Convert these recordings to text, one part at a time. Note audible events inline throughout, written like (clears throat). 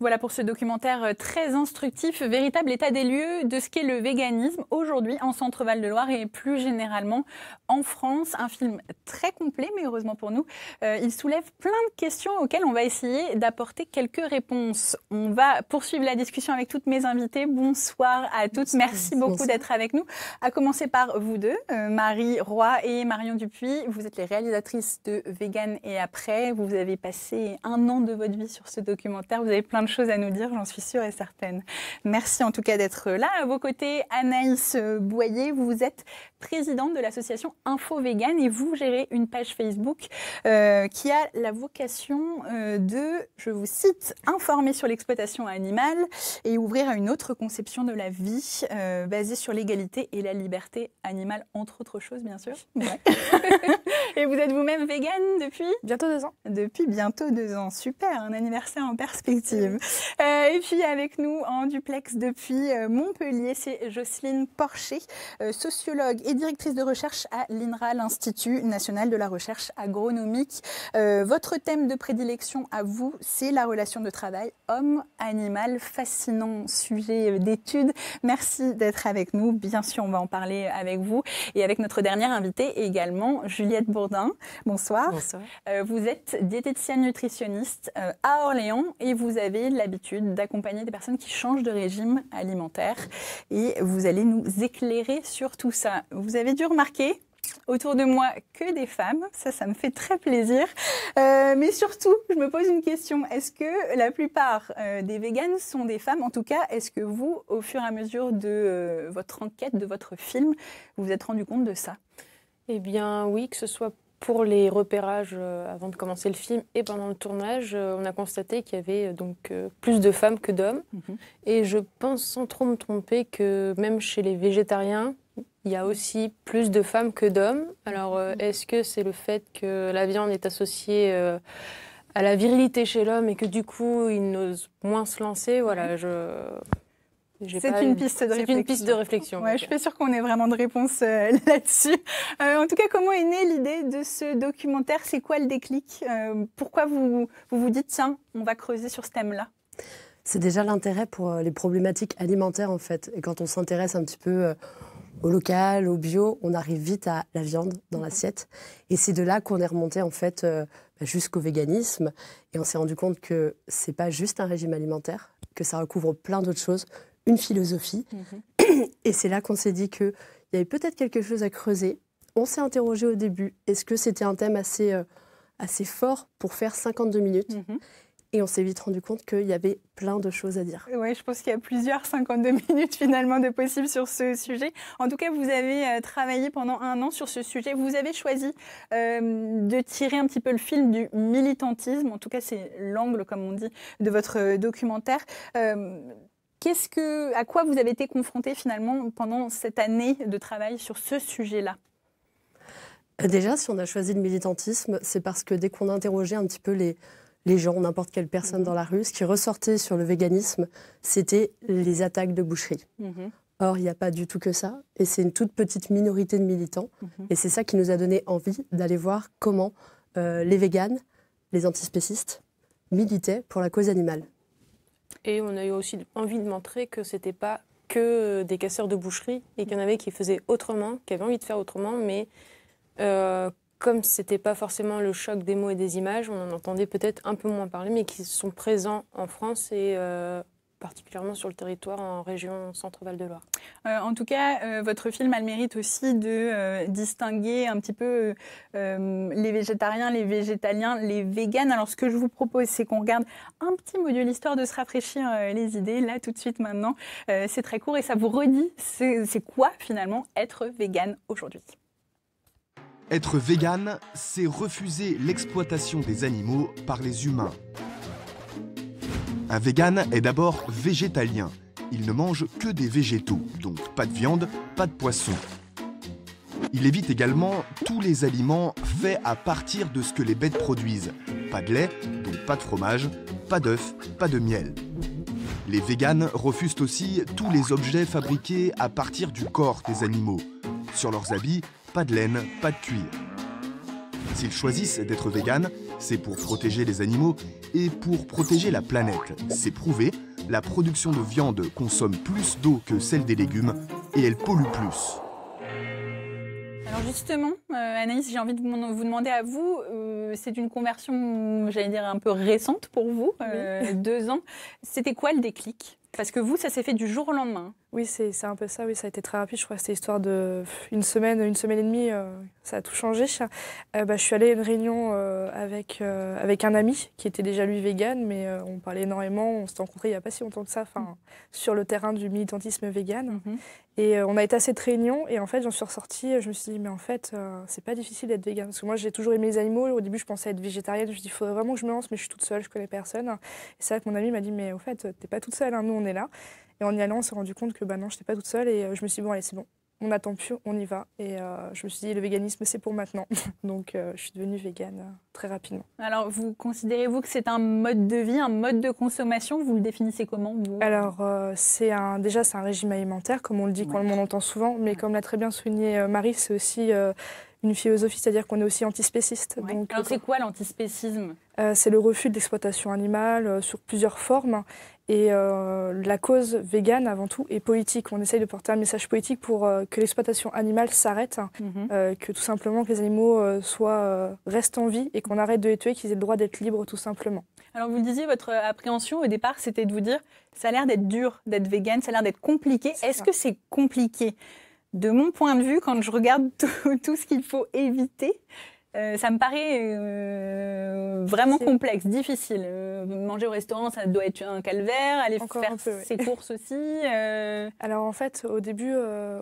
Voilà pour ce documentaire euh, très instructif, véritable état des lieux de ce qu'est le véganisme aujourd'hui en Centre-Val de Loire et plus généralement en France. Un film très complet, mais heureusement pour nous, euh, il soulève plein de questions auxquelles on va essayer d'apporter quelques réponses. On va poursuivre la discussion avec toutes mes invités. Bonsoir à toutes. Merci beaucoup d'être avec nous. À commencer par vous deux, euh, Marie Roy et Marion Dupuis. Vous êtes les réalisatrices de Vegan et après. Vous avez passé un an de votre vie sur ce documentaire. Vous avez plein choses à nous dire, j'en suis sûre et certaine. Merci en tout cas d'être là. À vos côtés, Anaïs Boyer, vous êtes présidente de l'association Info Vegan et vous gérez une page Facebook euh, qui a la vocation euh, de, je vous cite, informer sur l'exploitation animale et ouvrir à une autre conception de la vie euh, basée sur l'égalité et la liberté animale, entre autres choses, bien sûr. (laughs) et vous êtes vous-même vegan depuis Bientôt deux ans. Depuis bientôt deux ans. Super, un anniversaire en perspective. Euh, et puis avec nous en duplex depuis euh, Montpellier, c'est Jocelyne Porcher, euh, sociologue et directrice de recherche à l'INRA, l'Institut national de la recherche agronomique. votre thème de prédilection à vous, c'est la relation de travail homme-animal, fascinant sujet d'étude. Merci d'être avec nous. Bien sûr, on va en parler avec vous et avec notre dernière invitée également, Juliette Bourdin. Bonsoir. Bonsoir. vous êtes diététicienne nutritionniste à Orléans et vous avez de l'habitude d'accompagner des personnes qui changent de régime alimentaire et vous allez nous éclairer sur tout ça. Vous avez dû remarquer autour de moi que des femmes, ça, ça me fait très plaisir. Euh, mais surtout, je me pose une question, est-ce que la plupart euh, des véganes sont des femmes En tout cas, est-ce que vous, au fur et à mesure de euh, votre enquête, de votre film, vous vous êtes rendu compte de ça eh bien oui, que ce soit pour les repérages euh, avant de commencer le film et pendant le tournage, euh, on a constaté qu'il y avait euh, donc plus de femmes que d'hommes. Mhm. Et je pense sans trop me tromper que même chez les végétariens, il y a aussi plus de femmes que d'hommes. Alors mhm. est-ce que c'est le fait que la viande est associée à la virilité chez l'homme et que du coup il n'ose moins se lancer Voilà, mhm. je c'est une, piste de réflexion. Je suis sûr sûre qu'on ait vraiment de réponse euh, (laughs) là-dessus. Euh, en tout cas, comment est née l'idée de ce documentaire C'est quoi le déclic euh, Pourquoi vous, vous, dites, tiens, on va creuser sur ce thème-là C'est déjà l'intérêt pour les problématiques alimentaires, en fait. Et quand on s'intéresse un petit peu au local, au bio, on arrive vite à la viande dans l'assiette. Et c'est de là qu'on est remonté, en fait, bah, jusqu'au véganisme. Et on s'est rendu compte que ce n'est pas juste un régime alimentaire, que ça recouvre plein d'autres choses une philosophie. Mhm. (clears throat) Et c'est là qu'on s'est dit qu'il y avait peut-être quelque chose à creuser. On s'est interrogé au début, est-ce que c'était un thème assez, euh, assez fort pour faire 52 minutes mhm. Et on s'est vite rendu compte qu'il y avait plein de choses à dire. Oui, je pense qu'il y a plusieurs 52 (laughs) minutes finalement de possible sur ce sujet. En tout cas, vous avez euh, travaillé pendant un an sur ce sujet. Vous avez choisi euh, de tirer un petit peu le fil du militantisme. En tout cas, c'est l'angle, comme on dit, de votre documentaire. Euh, Qu'est-ce que, à quoi vous avez été confronté finalement pendant cette année de travail sur ce sujet-là Déjà, si on a choisi le militantisme, c'est parce que dès qu'on interrogeait un petit peu les, gens, n'importe quelle personne mhm. dans la rue, ce qui ressortait sur le véganisme, c'était les attaques de boucherie. Mhm. Or, il n'y a pas du tout que ça, et c'est une toute petite minorité de militants, mhm. et c'est ça qui nous a donné envie d'aller voir comment euh, les véganes, les antispécistes, militaient pour la cause animale. Et on a eu aussi envie de montrer que c'était pas que euh, des casseurs de boucherie et qu'il y en avait qui faisaient autrement, qui avaient envie de faire autrement, mais euh, comme comme n'était pas forcément le choc des mots et des images, on en entendait peut-être un peu moins parler, mais qui sont présents en France et euh, particulièrement sur le territoire en région Centre-Val de Loire. Euh, en tout cas, euh, votre film a mérite aussi de euh, distinguer un petit peu les végétariens, les végétaliens, les véganes. Alors ce que je vous propose, c'est qu'on regarde un petit module histoire de se rafraîchir les idées, là tout de suite maintenant. c'est très court et ça vous redit c'est quoi finalement être végane aujourd'hui. Être végane, c'est refuser l'exploitation des animaux par les humains. Un vegan est d'abord végétalien. Il ne mange que des végétaux, donc pas de viande, pas de poisson. Il évite également tous les aliments faits à partir de ce que les bêtes produisent. Pas de lait, donc pas de fromage, pas d'œufs, pas de miel. Les véganes refusent aussi tous les objets fabriqués à partir du corps des animaux. Sur leurs habits, pas de laine, pas de cuir. S'ils choisissent d'être véganes, c'est pour protéger les animaux et pour protéger la planète. C'est prouvé, la production de viande consomme plus d'eau que celle des légumes et elle pollue plus. Alors justement, euh, Anaïs, j'ai envie de vous demander à vous, euh, c'est une conversion, j'allais dire, un peu récente pour vous, euh, deux ans. C'était quoi le déclic parce que vous, ça s'est fait du jour au lendemain. Oui, c'est un peu ça. Oui, ça a été très rapide. Je crois que c'était histoire de une semaine, une semaine et demie. Euh, ça a tout changé. Euh, bah, je suis allée à une réunion euh, avec avec un ami qui était déjà lui vegan, mais on parlait énormément. On s'est rencontrés il n'y a pas si longtemps que ça, enfin, sur le terrain du militantisme vegan. Mhm. Et on a été à cette réunion. Et en fait, j'en suis ressortie. Je me suis dit, mais en fait, c'est pas difficile d'être vegan. Parce que moi, j'ai toujours aimé les animaux. Au début, je pensais être végétarienne. Je me suis dit, il faudrait vraiment que je me lance, mais je suis toute seule, je connais personne. Et c'est vrai que mon ami m'a dit, mais au fait, t'es pas toute seule. Hein on est là. Et en y allant, on s'est rendu compte que bah non, je n'étais pas toute seule. Et euh, je me suis dit, bon, allez, c'est bon, on n'attend plus, on y va. Et euh, je me suis dit, le véganisme, c'est pour maintenant. (laughs) Donc, euh, je suis devenue végane très rapidement. Alors, vous considérez-vous que c'est un mode de vie, un mode de consommation Vous le définissez comment Alors, c'est un, déjà, c'est un régime alimentaire, comme on le dit, quand comme on l'entend souvent. Mais comme l'a très bien souligné Marie, c'est aussi une philosophie, c'est-à-dire qu'on est aussi antispéciste. Alors c'est quoi l'antispécisme euh, C'est le refus de l'exploitation animale euh, sur plusieurs formes. Et euh, la cause végane, avant tout, est politique. On essaye de porter un message politique pour que l'exploitation animale s'arrête, hein. mhm. que tout simplement que les animaux soient, restent en vie et qu'on arrête de les tuer, qu'ils aient le droit d'être libres tout simplement. Alors vous le disiez, votre appréhension au départ, c'était de vous dire, ça a l'air d'être dur d'être végane, ça a l'air d'être compliqué. Est-ce que c'est compliqué de mon point de vue, quand je regarde (laughs) tout, ce qu'il faut éviter, euh, ça me paraît euh, vraiment complexe, difficile. Euh, manger au restaurant, ça doit être un calvaire. Aller faire ses courses aussi. Alors en fait, au début,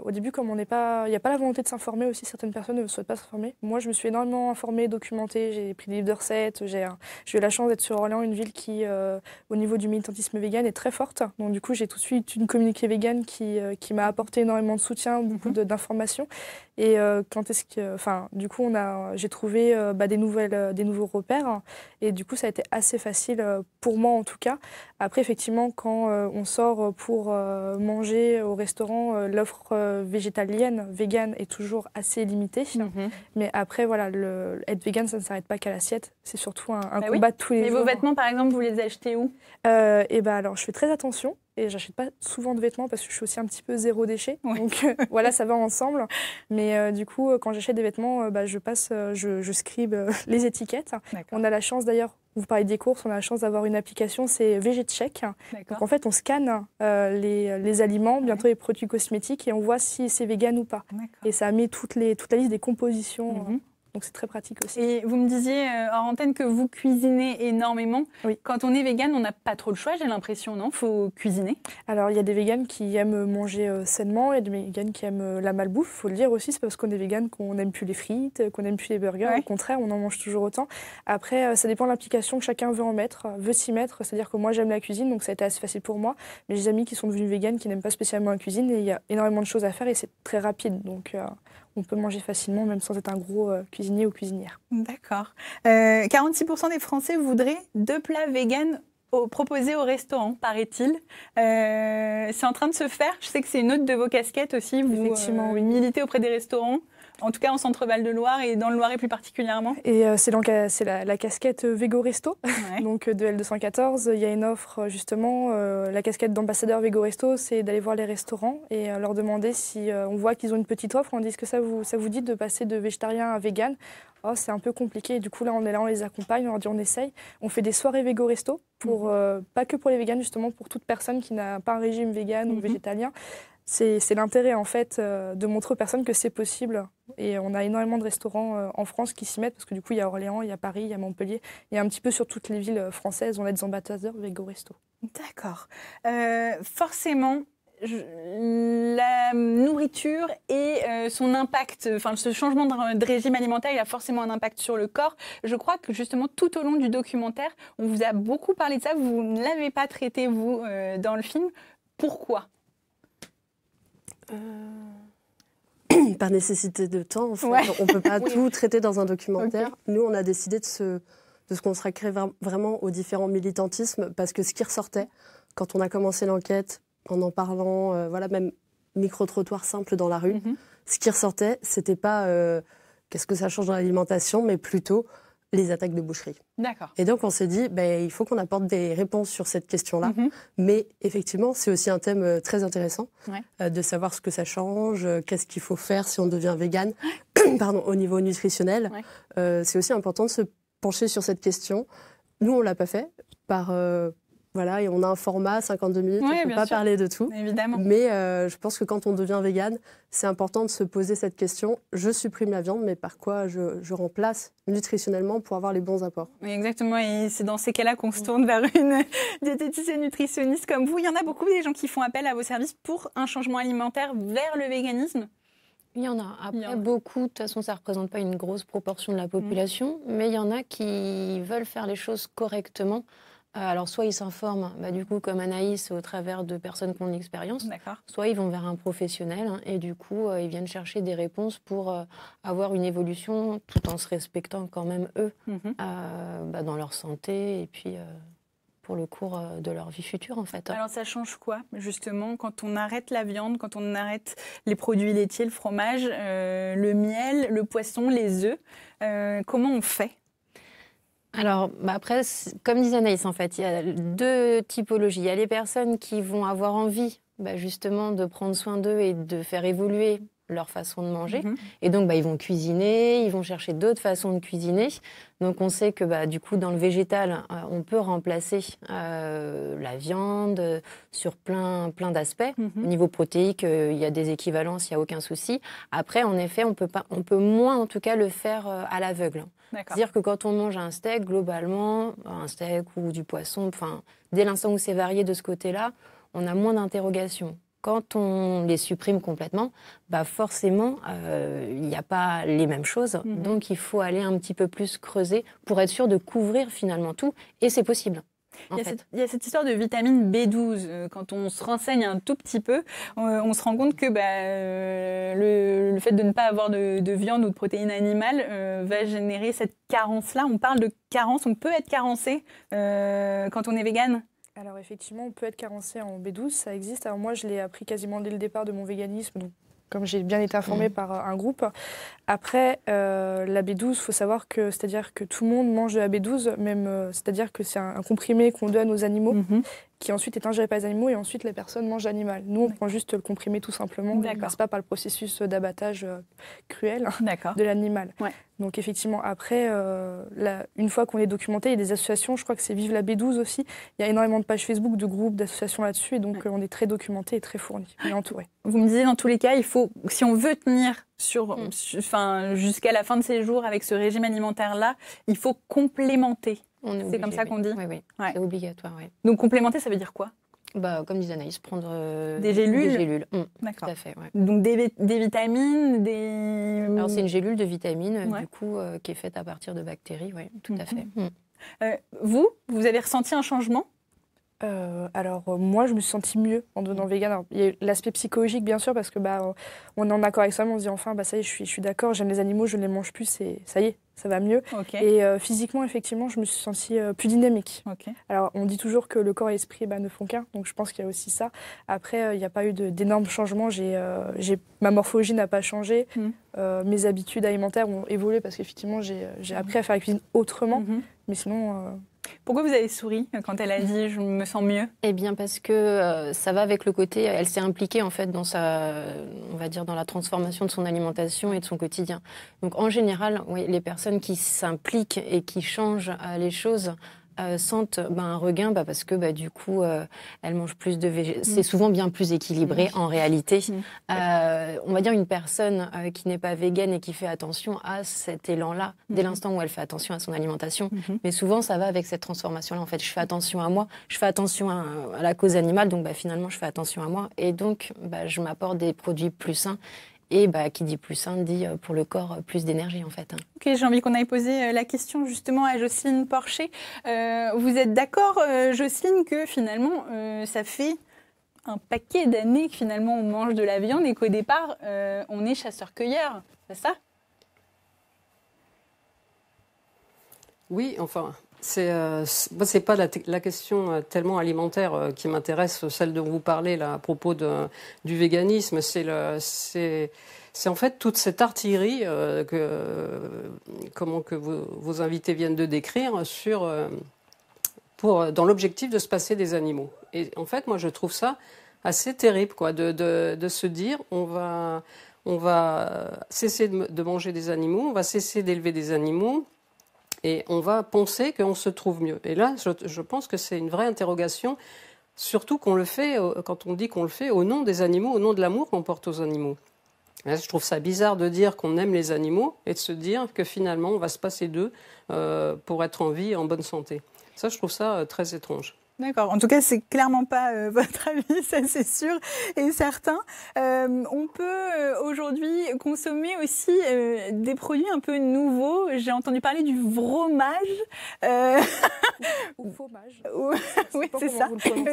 au début, comme on n'est pas, il n'y a pas la volonté de s'informer aussi. Certaines personnes ne souhaitent pas s'informer. Moi, je me suis énormément informée, documentée. J'ai pris des livres de recettes. J'ai, eu la chance d'être sur Orléans, une ville qui, au niveau du militantisme vegan, est très forte. Donc du coup, j'ai tout de suite une communauté vegan qui, qui m'a apporté énormément de soutien, beaucoup mhm. d'informations. Et euh, quand est-ce que, enfin, du coup, on a, j'ai trouvé euh, bah, des nouvelles, euh, des nouveaux repères. Et du coup, ça a été assez facile pour moi en tout cas. Après, effectivement, quand on sort pour manger au restaurant, l'offre végétalienne, végane est toujours assez limitée. Mhm. Mais après, voilà, le, être végane, ça ne s'arrête pas qu'à l'assiette. C'est surtout un, bah combat de tous les Mais jours. Et vos vêtements, par exemple, vous les achetez où Eh ben, alors, je fais très attention et j'achète pas souvent de vêtements parce que je suis aussi un petit peu zéro déchet. Donc euh, (laughs) voilà, ça va ensemble. Mais euh, du coup, euh, quand j'achète des vêtements, bah, je passe, je, je scribe (laughs) les étiquettes. On a la chance d'ailleurs, vous parlez des courses, on a la chance d'avoir une application, c'est VGCheck. Donc en fait, on scanne les, aliments, bientôt les produits cosmétiques, et on voit si c'est vegan ou pas. Et ça met toutes les, toute la liste des compositions. Mhm. Donc c'est très pratique aussi. Et vous me disiez en euh, antenne que vous cuisinez énormément. Oui. Quand on est végane, on n'a pas trop le choix, j'ai l'impression, non Faut cuisiner. Alors il y a des véganes qui aiment manger euh, sainement, il y a des véganes qui aiment euh, la malbouffe. Faut le dire aussi, c'est parce qu'on est végane qu'on n'aime plus les frites, qu'on n'aime plus les burgers. Au contraire, on en mange toujours autant. Après, ça dépend de l'implication que chacun veut en mettre, veut s'y mettre. C'est-à-dire que moi j'aime la cuisine, donc ça a été assez facile pour moi. Mais j'ai des amis qui sont devenus véganes, qui n'aiment pas spécialement la cuisine, et il y a énormément de choses à faire et c'est très rapide. Donc on peut manger facilement, même sans être un gros euh, cuisinier ou cuisinière. D'accord. 46% euh, des Français voudraient deux plats véganes proposés au restaurant, paraît-il. Euh, c'est en train de se faire. Je sais que c'est une autre de vos casquettes aussi. Effectivement, oui. militez auprès des restaurants en tout cas en centre-val de Loire et dans le Loiret plus particulièrement. Et euh, c'est donc c'est la, casquette euh, Vego Resto, (laughs) donc euh, de L214. Il y a une offre justement, la casquette d'ambassadeur Vego Resto, c'est d'aller voir les restaurants et leur demander si on voit qu'ils ont une petite offre, on dit ce que ça vous, ça vous dit de passer de végétarien à vegan. Oh, c'est un peu compliqué. du coup, là, on est là, on les accompagne, on leur dit on essaye. On fait des soirées végo-resto, pour, mhm. pas que pour les vegans, justement, pour toute personne qui n'a pas un régime vegan ou mhm. végétalien c'est l'intérêt en fait euh, de montrer aux personnes que c'est possible. Et on a énormément de restaurants euh, en France qui s'y mettent parce que du coup il y a Orléans, il y a Paris, il y a Montpellier, il y a un petit peu sur toutes les villes euh, françaises, on a des ambassadeurs avec Resto. D'accord. forcément, la nourriture et son impact, enfin ce changement de régime alimentaire, il a forcément un impact sur le corps. Je crois que justement tout au long du documentaire, on vous a beaucoup parlé de ça, vous ne l'avez pas traité vous dans le film. Pourquoi euh, (coughs) par nécessité de temps, on ne peut pas (laughs) tout traiter dans un documentaire. Nous, on a décidé de se, qu'on se consacrer vraiment aux différents militantismes parce que ce qui ressortait quand on a commencé l'enquête, en en parlant, euh, voilà, même micro-trottoir simple dans la rue, mm-hmm. ce qui ressortait, c'était pas euh, qu'est-ce que ça change dans l'alimentation, mais plutôt les attaques de boucherie. D'accord. Et donc on s'est dit, ben, il faut qu'on apporte des réponses sur cette question-là. Mhm. Mais effectivement, c'est aussi un thème euh, très intéressant euh, de savoir ce que ça change, euh, qu'est-ce qu'il faut faire si on devient vegan, (clears throat) pardon, au niveau nutritionnel. c'est aussi important de se pencher sur cette question. Nous, on l'a pas fait par voilà, et on a un format 52 minutes, on ne peut pas parler de tout. Évidemment. Mais euh, je pense que quand on devient végane, c'est important de se poser cette question. Je supprime la viande, mais par quoi je, remplace nutritionnellement pour avoir les bons apports Exactement, et c'est dans ces cas-là qu'on se tourne vers une (laughs) diététicienne nutritionniste comme vous. Il y en a beaucoup des gens qui font appel à vos services pour un changement alimentaire vers le véganisme. Il y en a. Après, beaucoup, de toute façon, ça ne représente pas une grosse proportion de la mm. population, mais il y en a qui veulent faire les choses correctement euh, alors, soit ils s'informent, bah, du coup, comme Anaïs, au travers de personnes qui ont de l'expérience, soit ils vont vers un professionnel hein, et du coup, euh, ils viennent chercher des réponses pour euh, avoir une évolution tout en se respectant quand même eux mhm. bah, dans leur santé et puis pour le cours de leur vie future en fait. Alors ça change quoi justement quand on arrête la viande, quand on arrête les produits laitiers, le fromage, le miel, le poisson, les œufs Comment on fait alors, bah après, comme disait Anaïs, en fait, il y a deux typologies. Il y a les personnes qui vont avoir envie, bah, justement, de prendre soin d'eux et de faire évoluer leur façon de manger. Mhm. Et donc, bah, ils vont cuisiner, ils vont chercher d'autres façons de cuisiner. Donc, on sait que bah, du coup, dans le végétal, euh, on peut remplacer euh, la viande euh, sur plein, plein d'aspects. Mhm. Au niveau protéique, il y a des équivalences, il n'y a aucun souci. Après, en effet, on peut, pas, on peut moins, en tout cas, le faire à l'aveugle. C'est-à-dire que quand on mange un steak, globalement, un steak ou du poisson, dès l'instant où c'est varié de ce côté-là, on a moins d'interrogations quand on les supprime complètement, bah forcément, euh, il n'y a pas les mêmes choses. Mhm. Donc, il faut aller un petit peu plus creuser pour être sûr de couvrir finalement tout. Et c'est possible. Il y, a cette, histoire de vitamine B12. Euh, quand on se renseigne un tout petit peu, on, se rend compte que bah, euh, le, fait de ne pas avoir de, viande ou de protéines animales va générer cette carence-là. On parle de carence, on peut être carencé quand on est végane alors effectivement, on peut être carencé en B12, ça existe. Alors moi, je l'ai appris quasiment dès le départ de mon véganisme, comme j'ai bien été informée mmh. par euh, un groupe. Après, euh, la B12, faut savoir que c'est-à-dire que tout le monde mange de la B12, même euh, c'est-à-dire que c'est un, comprimé qu'on donne aux animaux. Mmh qui ensuite est ingéré par les animaux et ensuite les personnes mangent l'animal. Nous, on prend juste le comprimé tout simplement, on ne passe pas par le processus d'abattage euh, cruel (laughs) de l'animal. Donc effectivement, après, euh, une fois qu'on est documenté, il y a des associations, je crois que c'est Vive la B12 aussi, il y a énormément de pages Facebook, de groupes, d'associations là-dessus, et donc euh, on est très documenté et très fourni, et entouré. Vous me disiez, dans tous les cas, il faut, si on veut tenir sur, mm. jusqu'à la fin de ses jours avec ce régime alimentaire-là, il faut complémenter c'est comme ça qu'on dit Oui, oui. C'est obligatoire, Donc complémenter, ça veut dire quoi bah, comme disait Anaïs, prendre euh, des gélules. Des gélules. Mmh, D'accord. à fait. Donc des, vitamines, des. Alors c'est une gélule de vitamines, euh, du coup, euh, qui est faite à partir de bactéries, oui, tout mmh, à fait. Mmh. vous, vous avez ressenti un changement euh, alors euh, moi je me suis sentie mieux en devenant végane. Il y a l'aspect psychologique bien sûr parce que bah on est en accord avec soi, on se dit enfin bah ça y est je suis, je suis d'accord, j'aime les animaux, je ne les mange plus C'est ça y est ça va mieux. Et euh, physiquement effectivement je me suis sentie plus dynamique. Alors on dit toujours que le corps et l'esprit bah, ne font qu'un donc je pense qu'il y a aussi ça. Après il n'y a pas eu d'énormes changements, j'ai ma morphologie n'a pas changé, mm. mes habitudes alimentaires ont évolué parce qu'effectivement j'ai appris à faire la cuisine autrement, mm-hmm. mais sinon pourquoi vous avez souri quand elle a dit je me sens mieux Eh bien parce que euh, ça va avec le côté, elle s'est impliquée en fait dans sa, on va dire dans la transformation de son alimentation et de son quotidien. Donc en général, oui, les personnes qui s'impliquent et qui changent euh, les choses euh, sentent ben, un regain bah, parce que bah, du coup, euh, elles mangent plus de végétaux. Mm. C'est souvent bien plus équilibré mm. en réalité. Mm. Euh, on va dire une personne qui n'est pas végane et qui fait attention à cet élan-là, dès mm-hmm. l'instant où elle fait attention à son alimentation. Mm-hmm. Mais souvent, ça va avec cette transformation-là. En fait, je fais attention à moi, je fais attention à, à la cause animale, donc bah, finalement, je fais attention à moi. Et donc, je m'apporte des produits plus sains. Et bah, qui dit plus sain, dit euh, pour le corps euh, plus d'énergie en fait. Hein. Ok, j'ai envie qu'on aille poser euh, la question justement à Jocelyne Porcher. vous êtes d'accord, Jocelyne, que finalement ça fait un paquet d'années que finalement on mange de la viande et qu'au départ on est chasseur-cueilleur, c'est ça Oui, enfin, c'est euh, pas la, question euh, tellement alimentaire euh, qui m'intéresse, celle dont vous parlez là à propos du véganisme. C'est en fait toute cette artillerie euh, que que vos invités viennent de décrire dans l'objectif de se passer des animaux. Et en fait, moi, je trouve ça assez terrible, de, se dire on va cesser de manger des animaux, on va cesser d'élever des animaux et on va penser qu'on se trouve mieux. Et là, je, pense que c'est une vraie interrogation, surtout qu'on le fait, quand on dit qu'on le fait au nom des animaux, au nom de l'amour qu'on porte aux animaux. je trouve ça bizarre de dire qu'on aime les animaux et de se dire que finalement on va se passer d'eux euh, pour être en vie et en bonne santé. Ça, je trouve ça euh, très étrange. D'accord. En tout cas, c'est clairement pas euh, (laughs) votre avis, ça c'est sûr et certain. Euh, on peut euh, aujourd'hui consommer aussi des produits un peu nouveaux. J'ai entendu parler du vromage. Ou fromage. (laughs) oui, c'est ça.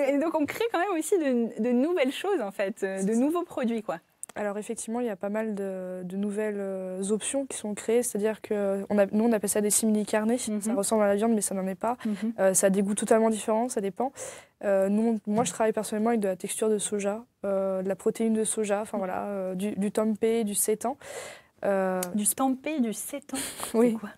Et donc on crée quand même aussi de, de nouvelles choses en fait, de nouveaux produits quoi. Alors effectivement, il y a pas mal de, nouvelles euh, options qui sont créées, c'est-à-dire que on a, nous on appelle ça des simili carnés, ça mhm. ressemble à la viande mais ça n'en est pas, mhm. euh, ça a des goûts totalement différents, ça dépend. Euh, moi je travaille personnellement avec de la texture de soja, de la protéine de soja, enfin mhm. voilà, du, du tempeh, du sétan. Euh, du stampé, du sétan (laughs) Oui. Quoi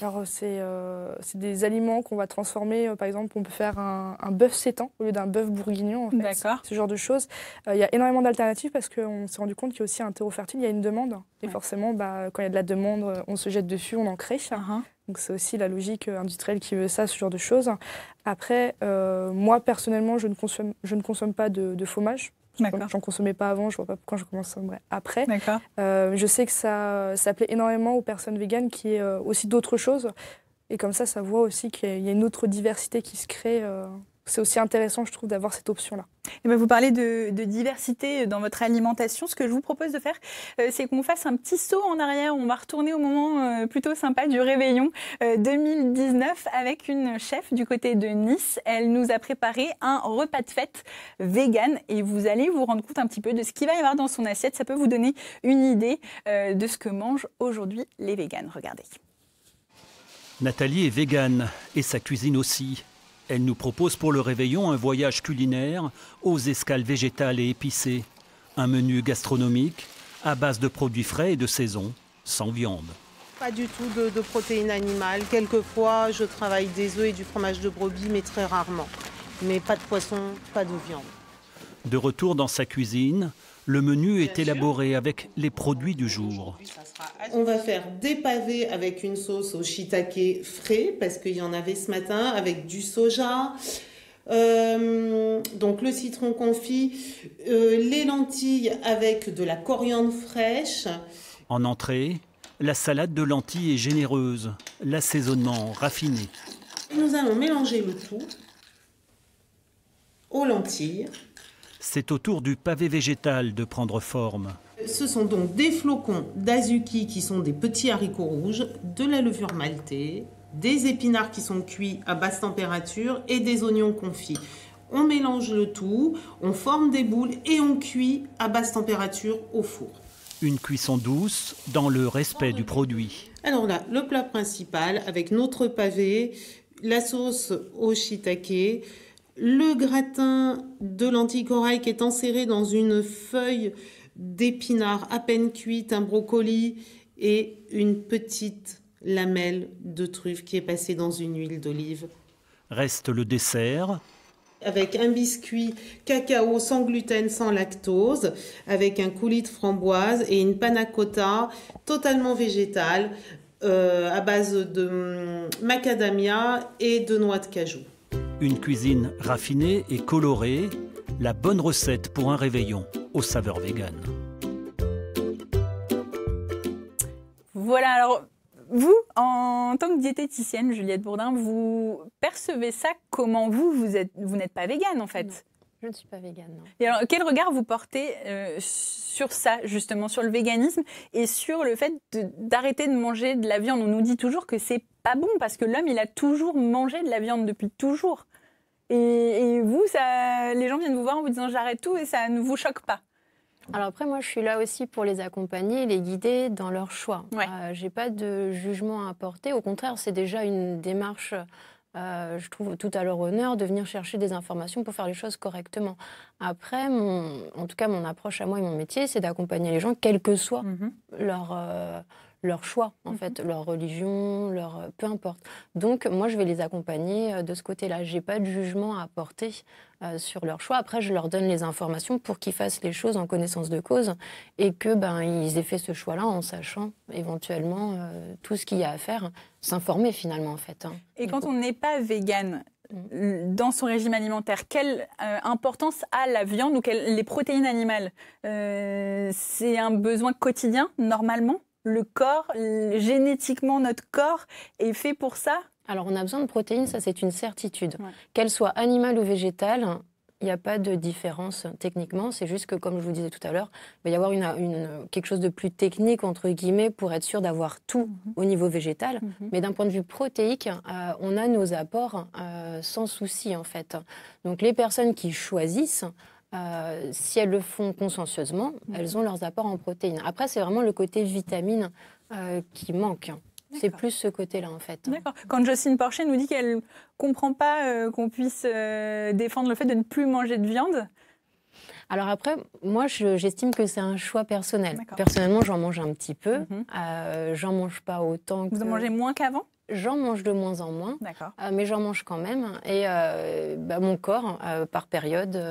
Alors, euh, c'est des aliments qu'on va transformer. Euh, par exemple, on peut faire un, bœuf sétan au lieu d'un bœuf bourguignon. D'accord. Ce genre de choses. Il y a énormément d'alternatives parce qu'on s'est rendu compte qu'il y a aussi un terreau fertile, il y a une demande. Et forcément, bah, quand il y a de la demande, on se jette dessus, on en crée. Ah, ah. Donc c'est aussi la logique industrielle qui veut ça, ce genre de choses. Après, moi personnellement, je ne consomme, je ne consomme pas de, de fromage. J'en consommais pas avant, je vois pas pourquoi je commence après. Euh, je sais que ça, ça plaît énormément aux personnes véganes qui est euh, aussi d'autres choses. Et comme ça, ça voit aussi qu'il y a une autre diversité qui se crée. Euh, c'est aussi intéressant, je trouve, d'avoir cette option-là. Eh ben, vous parlez de, diversité dans votre alimentation. Ce que je vous propose de faire, euh, c'est qu'on fasse un petit saut en arrière. On va retourner au moment euh, plutôt sympa du réveillon 2019 euh, avec une chef du côté de Nice. Elle nous a préparé un repas de fête vegan et vous allez vous rendre compte un petit peu de ce qu'il va y avoir dans son assiette. Ça peut vous donner une idée de ce que mangent aujourd'hui les vegans. Regardez. Nathalie est végane et sa cuisine aussi. Elle nous propose pour le réveillon un voyage culinaire aux escales végétales et épicées, un menu gastronomique à base de produits frais et de saison, sans viande. Pas du tout de, protéines animales. Quelquefois, je travaille des œufs et du fromage de brebis, mais très rarement. Mais pas de poisson, pas de viande. De retour dans sa cuisine, le menu est élaboré avec les produits du jour. On va faire des pavés avec une sauce au shiitake frais, parce qu'il y en avait ce matin, avec du soja. Euh, donc le citron confit, euh, les lentilles avec de la coriandre fraîche. En entrée, la salade de lentilles est généreuse, l'assaisonnement raffiné. Nous allons mélanger le tout aux lentilles c'est au tour du pavé végétal de prendre forme. Ce sont donc des flocons d'azuki qui sont des petits haricots rouges, de la levure maltée, des épinards qui sont cuits à basse température et des oignons confits. On mélange le tout, on forme des boules et on cuit à basse température au four. Une cuisson douce dans le respect du produit. Alors là, le plat principal avec notre pavé, la sauce au shiitake, le gratin de lentilles corail qui est enserré dans une feuille d'épinard à peine cuite, un brocoli et une petite lamelle de truffe qui est passée dans une huile d'olive. Reste le dessert. Avec un biscuit cacao sans gluten, sans lactose, avec un coulis de framboise et une panna cotta totalement végétale euh, à base de hum, macadamia et de noix de cajou. Une cuisine raffinée et colorée, la bonne recette pour un réveillon aux saveurs véganes. Voilà, alors vous, en tant que diététicienne, Juliette Bourdin, vous percevez ça comment vous Vous, êtes, vous n'êtes pas végane en fait Je ne suis pas végane. Et alors, quel regard vous portez euh, sur ça, justement, sur le véganisme et sur le fait d'arrêter de manger de la viande On nous dit toujours que c'est ah bon parce que l'homme, il a toujours mangé de la viande depuis toujours. Et, vous, ça, les gens viennent vous voir en vous disant j'arrête tout et ça ne vous choque pas. Alors après, moi, je suis là aussi pour les accompagner, les guider dans leur choix. Euh, j'ai pas de jugement à apporter. Au contraire, c'est déjà une démarche. Euh, je trouve tout à leur honneur de venir chercher des informations pour faire les choses correctement. Après, en tout cas, mon approche à moi et mon métier, c'est d'accompagner les gens, quel que soit mhm. leur, euh, leur choix, en mmh fait, leur religion, leur euh, peu importe. Donc moi, je vais les accompagner euh, de ce côté-là. J'ai pas de jugement à apporter euh, sur leur choix. Après, je leur donne les informations pour qu'ils fassent les choses en connaissance de cause et que ben ils aient fait ce choix-là en sachant éventuellement tout ce qu'il y a à faire, s'informer finalement en fait. Hein. et quand on n'est pas végane, mmh. dans son régime alimentaire Quelle importance a la viande ou les protéines animales C'est un besoin quotidien, normalement le corps, génétiquement notre corps est fait pour ça Alors on a besoin de protéines, ça c'est une certitude. Qu'elles soient animales ou végétales, il n'y a pas de différence techniquement. C'est juste que, comme je vous disais tout à l'heure, il va y avoir quelque chose de plus technique, entre guillemets, pour être sûr d'avoir tout mhm. au niveau végétal. Mhm. Mais d'un point de vue protéique, euh, on a nos apports euh, sans souci, en fait. Donc les personnes qui choisissent, euh, si elles le font consciencieusement, elles ont leurs apports en protéines. Après, c'est vraiment le côté vitamine euh, qui manque. Hein. C'est plus ce côté-là, en fait. D'accord. Quand Jocelyne Porcher nous dit qu'elle ne comprend pas euh, qu'on puisse défendre le fait de ne plus manger de viande, alors après, moi, j'estime que c'est un choix personnel. Personnellement, j'en mange un petit peu. Mhm. j'en mange pas autant que... Vous en mangez moins qu'avant J'en mange de moins en moins, euh, mais j'en mange quand même. Et euh, bah, mon corps, euh, par période,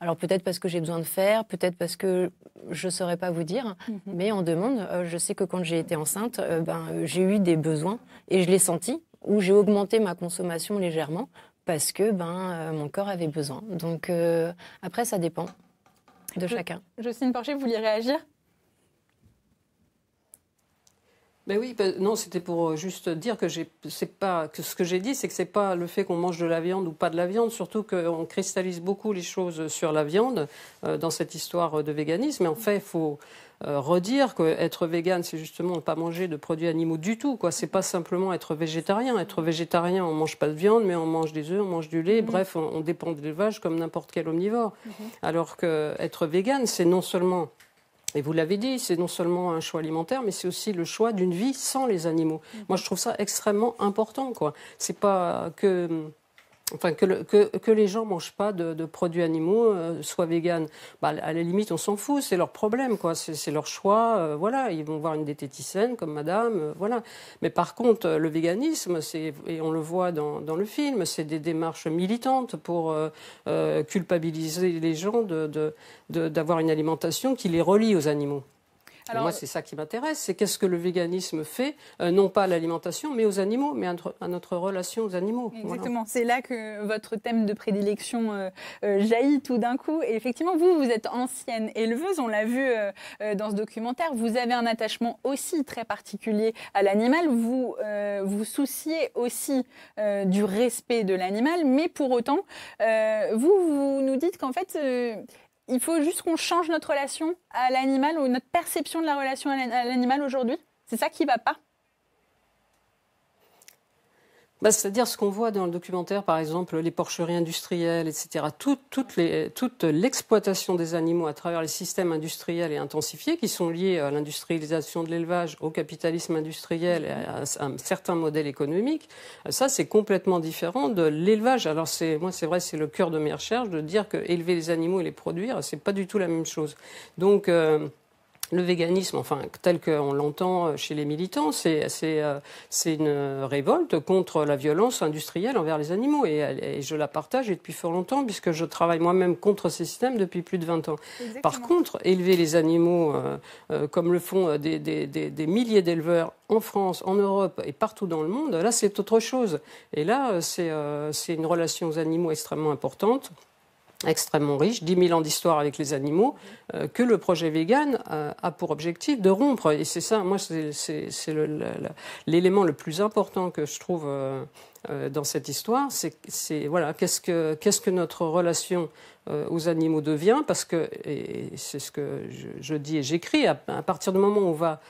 alors peut-être parce que j'ai besoin de faire, peut-être parce que je ne saurais pas vous dire, mhm. mais en demande, je sais que quand j'ai été enceinte, ben, j'ai eu des besoins et je l'ai senti, ou j'ai augmenté ma consommation légèrement parce que ben, mon corps avait besoin. Donc après, ça dépend de je, chacun. Justine Porcher, vous voulez réagir Mais ben oui, ben non, c'était pour euh, juste dire que, pas, ce que j'ai dit, c'est que n'est pas le fait qu'on mange de la viande ou pas de la viande, surtout qu'on cristallise beaucoup les choses sur la viande euh, dans cette histoire de véganisme. Mais en fait, il faut euh, redire qu'être végane, c'est justement ne pas manger de produits animaux du tout. Ce n'est pas simplement être végétarien. Être végétarien, on mange pas de viande, mais on mange des œufs, on mange du lait. Mm-hmm. Bref, on, dépend de l'élevage comme n'importe quel omnivore. Mm-hmm. Alors qu'être être végane, c'est non seulement et vous l'avez dit, c'est non seulement un choix alimentaire, mais c'est aussi le choix d'une vie sans les animaux. Mm. Moi, je trouve ça extrêmement important. Quoi. C'est pas que enfin que, que, les gens mangent pas de, produits animaux, euh, soit soient véganes. Bah, à la limite, on s'en fout, c'est leur problème, quoi. C'est leur choix, euh, voilà. Ils vont voir une diététicienne comme Madame, euh, voilà. Mais par contre, le véganisme, c'est et on le voit dans, le film, c'est des démarches militantes pour culpabiliser les gens d'avoir de, une alimentation qui les relie aux animaux moi, c'est ça qui m'intéresse, c'est qu'est-ce que le véganisme fait, euh, non pas à l'alimentation, mais aux animaux, mais à notre, relation aux animaux. Exactement, c'est là que votre thème de prédilection euh, euh, jaillit tout d'un coup. Et effectivement, vous, vous êtes ancienne éleveuse, on l'a vu dans ce documentaire, vous avez un attachement aussi très particulier à l'animal, vous vous souciez aussi du respect de l'animal, mais pour autant, vous, vous nous dites qu'en fait, il faut juste qu'on change notre relation à l'animal ou notre perception de la relation à l'animal aujourd'hui. C'est ça qui ne va pas. Bah, c'est-à-dire ce qu'on voit dans le documentaire, par exemple, les porcheries industrielles, etc. toute l'exploitation des animaux à travers les systèmes industriels et intensifiés qui sont liés à l'industrialisation de l'élevage, au capitalisme industriel et à, un certain modèle économique, ça c'est complètement différent de l'élevage. Alors c'est, moi c'est vrai, c'est le cœur de mes recherches de dire qu'élever les animaux et les produire, c'est pas du tout la même chose. Donc euh, le véganisme, enfin tel qu'on l'entend euh, chez les militants, euh, c'est une révolte contre la violence industrielle envers les animaux. Et, je la partage depuis fort longtemps, puisque je travaille moi-même contre ces systèmes depuis plus de 20 ans. Par contre, élever les animaux euh, comme le font des, milliers d'éleveurs en France, en Europe et partout dans le monde, là c'est autre chose. Et là, c'est une relation aux animaux extrêmement importante extrêmement riche, 10 000 ans d'histoire avec les animaux, euh, que le projet vegan euh, a, pour objectif de rompre. Et c'est ça, moi, c'est l'élément le, plus important que je trouve euh, dans cette histoire. C'est voilà, qu'est-ce que notre relation aux animaux devient Parce que c'est ce que je, dis et j'écris. À, partir du moment où on va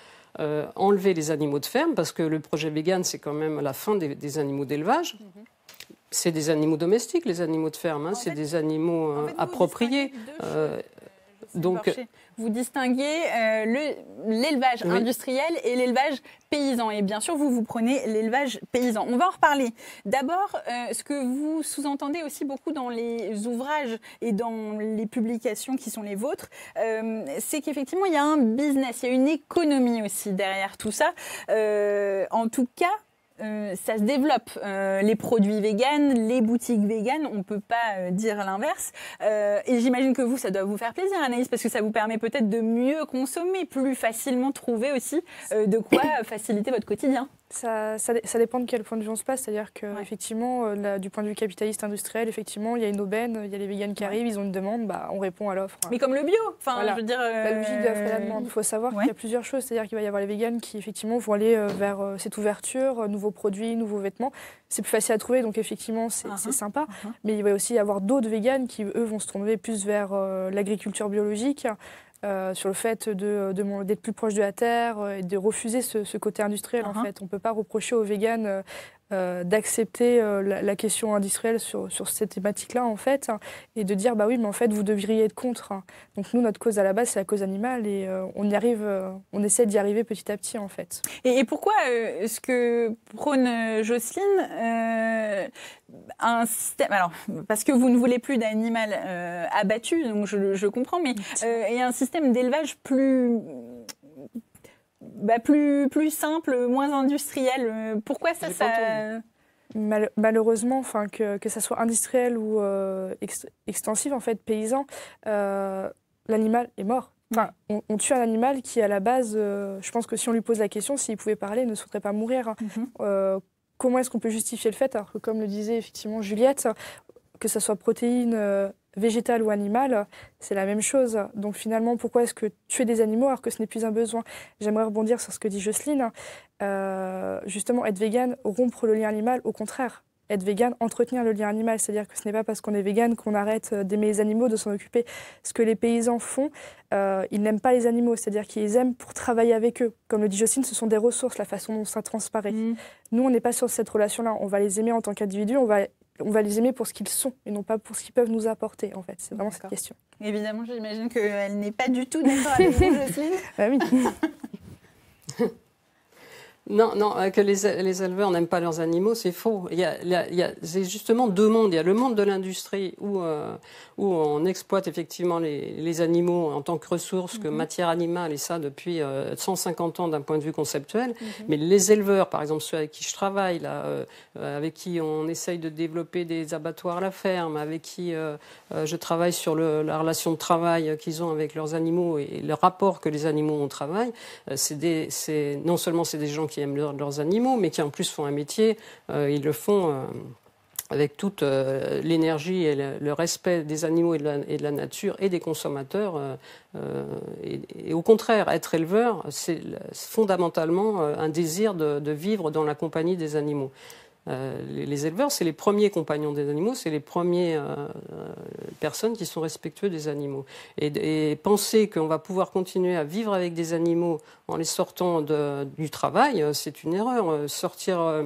enlever les animaux de ferme, parce que le projet vegan, c'est quand même la fin des, animaux d'élevage. Mm-hmm. C'est des animaux domestiques, les animaux de ferme, hein, c'est des animaux euh, appropriés. Euh, donc, euh, vous distinguez l'élevage industriel et l'élevage paysan. Et bien sûr, vous vous prenez l'élevage paysan. On va en reparler. D'abord, ce que vous sous-entendez aussi beaucoup dans les ouvrages et dans les publications qui sont les vôtres, c'est qu'effectivement, il y a un business, il y a une économie aussi derrière tout ça. en tout cas, euh, ça se développe. Euh, les produits véganes, les boutiques véganes, on ne peut pas euh, dire l'inverse. et j'imagine que vous, ça doit vous faire plaisir, Anaïs, parce que ça vous permet peut-être de mieux consommer, plus facilement trouver aussi de quoi faciliter votre quotidien ça, dépend de quel point de vue on se passe. C'est-à-dire que euh, du point de vue capitaliste industriel, effectivement, il y a une aubaine, il y a les véganes qui arrivent, ils ont une demande, bah, on répond à l'offre. Mais comme le bio, enfin, je veux dire. La logique de la euh, demande. Il faut savoir qu'il y a plusieurs choses. C'est-à-dire qu'il va y avoir les véganes qui effectivement vont aller euh, vers cette ouverture, nouveaux produits, nouveaux vêtements. C'est plus facile à trouver, donc effectivement, c'est uh-huh. sympa. Uh-huh. Mais il va aussi y avoir d'autres véganes qui, eux, vont se tourner plus vers l'agriculture biologique. Euh, sur le fait d'être de, d'être plus proche de la terre euh, et de refuser ce, ce côté industriel. En uh-huh. fait, on ne peut pas reprocher aux véganes euh, d'accepter la, question industrielle sur, sur cette thématique-là, en fait, hein, et de dire, bah oui, mais en fait, vous devriez être contre. Hein. Donc, nous, notre cause à la base, c'est la cause animale, et on y arrive, on essaie d'y arriver petit à petit, en fait. Et, et pourquoi ce que prône Jocelyne, un système, alors parce que vous ne voulez plus d'animal euh, abattu, donc je, comprends, mais euh, et un système d'élevage plus bah, plus plus simple, moins industriel. Euh, pourquoi ça, ça... malheureusement, enfin que, que ça soit industriel ou extensif en fait, paysan, l'animal est mort. Enfin, on, tue un animal qui, à la base, je pense que si on lui pose la question, s'il pouvait parler, ne souhaiterait pas mourir. Hein. Mm-hmm comment est-ce qu'on peut justifier le fait, alors que comme le disait effectivement Juliette, que ce soit protéines euh, végétale ou animale, c'est la même chose. Donc finalement, pourquoi est-ce que tuer des animaux alors que ce n'est plus un besoin J'aimerais rebondir sur ce que dit Jocelyne. Euh, justement, être végane, rompre le lien animal, au contraire, être vegan, entretenir le lien animal. C'est-à-dire que ce n'est pas parce qu'on est vegan qu'on arrête euh, d'aimer les animaux, de s'en occuper. Ce que les paysans font, euh, ils n'aiment pas les animaux, c'est-à-dire qu'ils les aiment pour travailler avec eux. Comme le dit Jocelyne, ce sont des ressources, la façon dont ça transparaît. Mm. Nous, on n'est pas sur cette relation-là. On va les aimer en tant qu'individus, on va on va les aimer pour ce qu'ils sont et non pas pour ce qu'ils peuvent nous apporter, en fait. C'est vraiment cette question. Évidemment, j'imagine qu'elle n'est pas du tout d'accord avec vous, (laughs) Jocelyne. bah oui. (laughs) Non, non, euh, que les, les éleveurs n'aiment pas leurs animaux, c'est faux. Il y a, il c'est justement deux mondes. Il y a le monde de l'industrie où, euh, où on exploite effectivement les, les, animaux en tant que ressource, que mhm. matière animale, et ça depuis 150 euh, ans d'un point de vue conceptuel. Mhm. Mais les éleveurs, par exemple ceux avec qui je travaille, là, avec qui on essaye de développer des abattoirs à la ferme, avec qui je travaille sur la relation de travail qu'ils ont avec leurs animaux et, le rapport que les animaux ont au travail, des, non seulement c'est des gens qui qui aiment leurs animaux, mais qui en plus font un métier, euh, ils le font euh, avec toute euh, l'énergie et le, respect des animaux et de, la, nature et des consommateurs. et, au contraire, être éleveur, c'est fondamentalement un désir de vivre dans la compagnie des animaux. Euh, les, éleveurs, c'est les premiers compagnons des animaux, c'est les premières euh, personnes qui sont respectueux des animaux. Et, penser qu'on va pouvoir continuer à vivre avec des animaux en les sortant du travail, euh, c'est une erreur. Sortir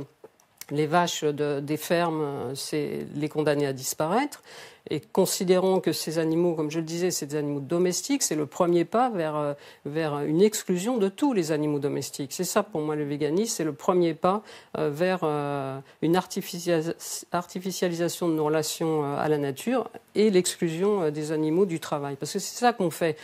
les vaches des fermes, c'est les condamner à disparaître. Et considérons que ces animaux, comme je le disais, c'est des animaux domestiques, c'est le premier pas vers, euh, vers une exclusion de tous les animaux domestiques. C'est ça pour moi le véganisme, c'est le premier pas euh, vers euh, une artificialisation de nos relations à la nature et l'exclusion des animaux du travail. Parce que c'est ça qu'on fait,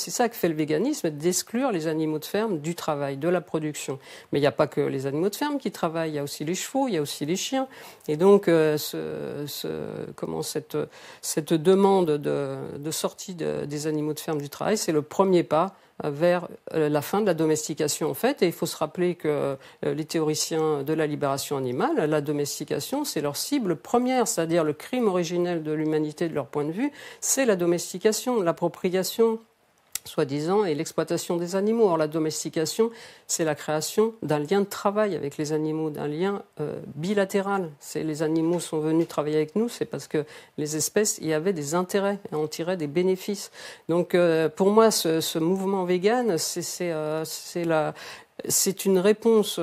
c'est ça que fait le véganisme, d'exclure les animaux de ferme du travail, de la production. Mais il n'y a pas que les animaux de ferme qui travaillent, il y a aussi les chevaux, il y a aussi les chiens. Et donc, ce, ce, comment cette cette demande de, sortie des animaux de ferme du travail, c'est le premier pas vers euh, la fin de la domestication en fait. Et il faut se rappeler que euh, les théoriciens de la libération animale, la domestication, c'est leur cible première, c'est-à-dire le crime originel de l'humanité de leur point de vue, c'est la domestication, l'appropriation soi-disant, et l'exploitation des animaux. Or, la domestication, c'est la création d'un lien de travail avec les animaux, d'un lien euh, bilatéral. C'est les animaux sont venus travailler avec nous, c'est parce que les espèces y avaient des intérêts et en tirait des bénéfices. Donc, euh, pour moi, ce, mouvement vegan, c'est euh, une réponse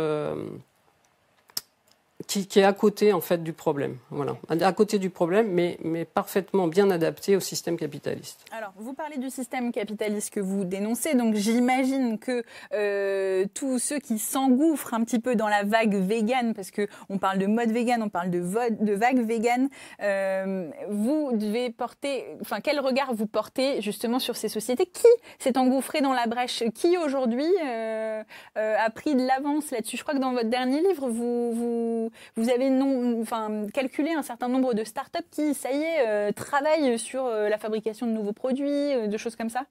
qui, est à côté en fait du problème. Voilà, à côté du problème, mais, parfaitement bien adapté au système capitaliste. Alors, vous parlez du système capitaliste que vous dénoncez, donc j'imagine que euh, tous ceux qui s'engouffrent un petit peu dans la vague vegan, parce que on parle de mode vegan, on parle de, de vague végane, euh, vous devez porter, enfin, quel regard vous portez justement sur ces sociétés Qui s'est engouffré dans la brèche Qui aujourd'hui euh, a pris de l'avance là-dessus Je crois que dans votre dernier livre, vous, vous avez enfin, calculé un certain nombre de startups qui, ça y est, euh, travaillent sur euh, la fabrication de nouveaux produits, euh, de choses comme ça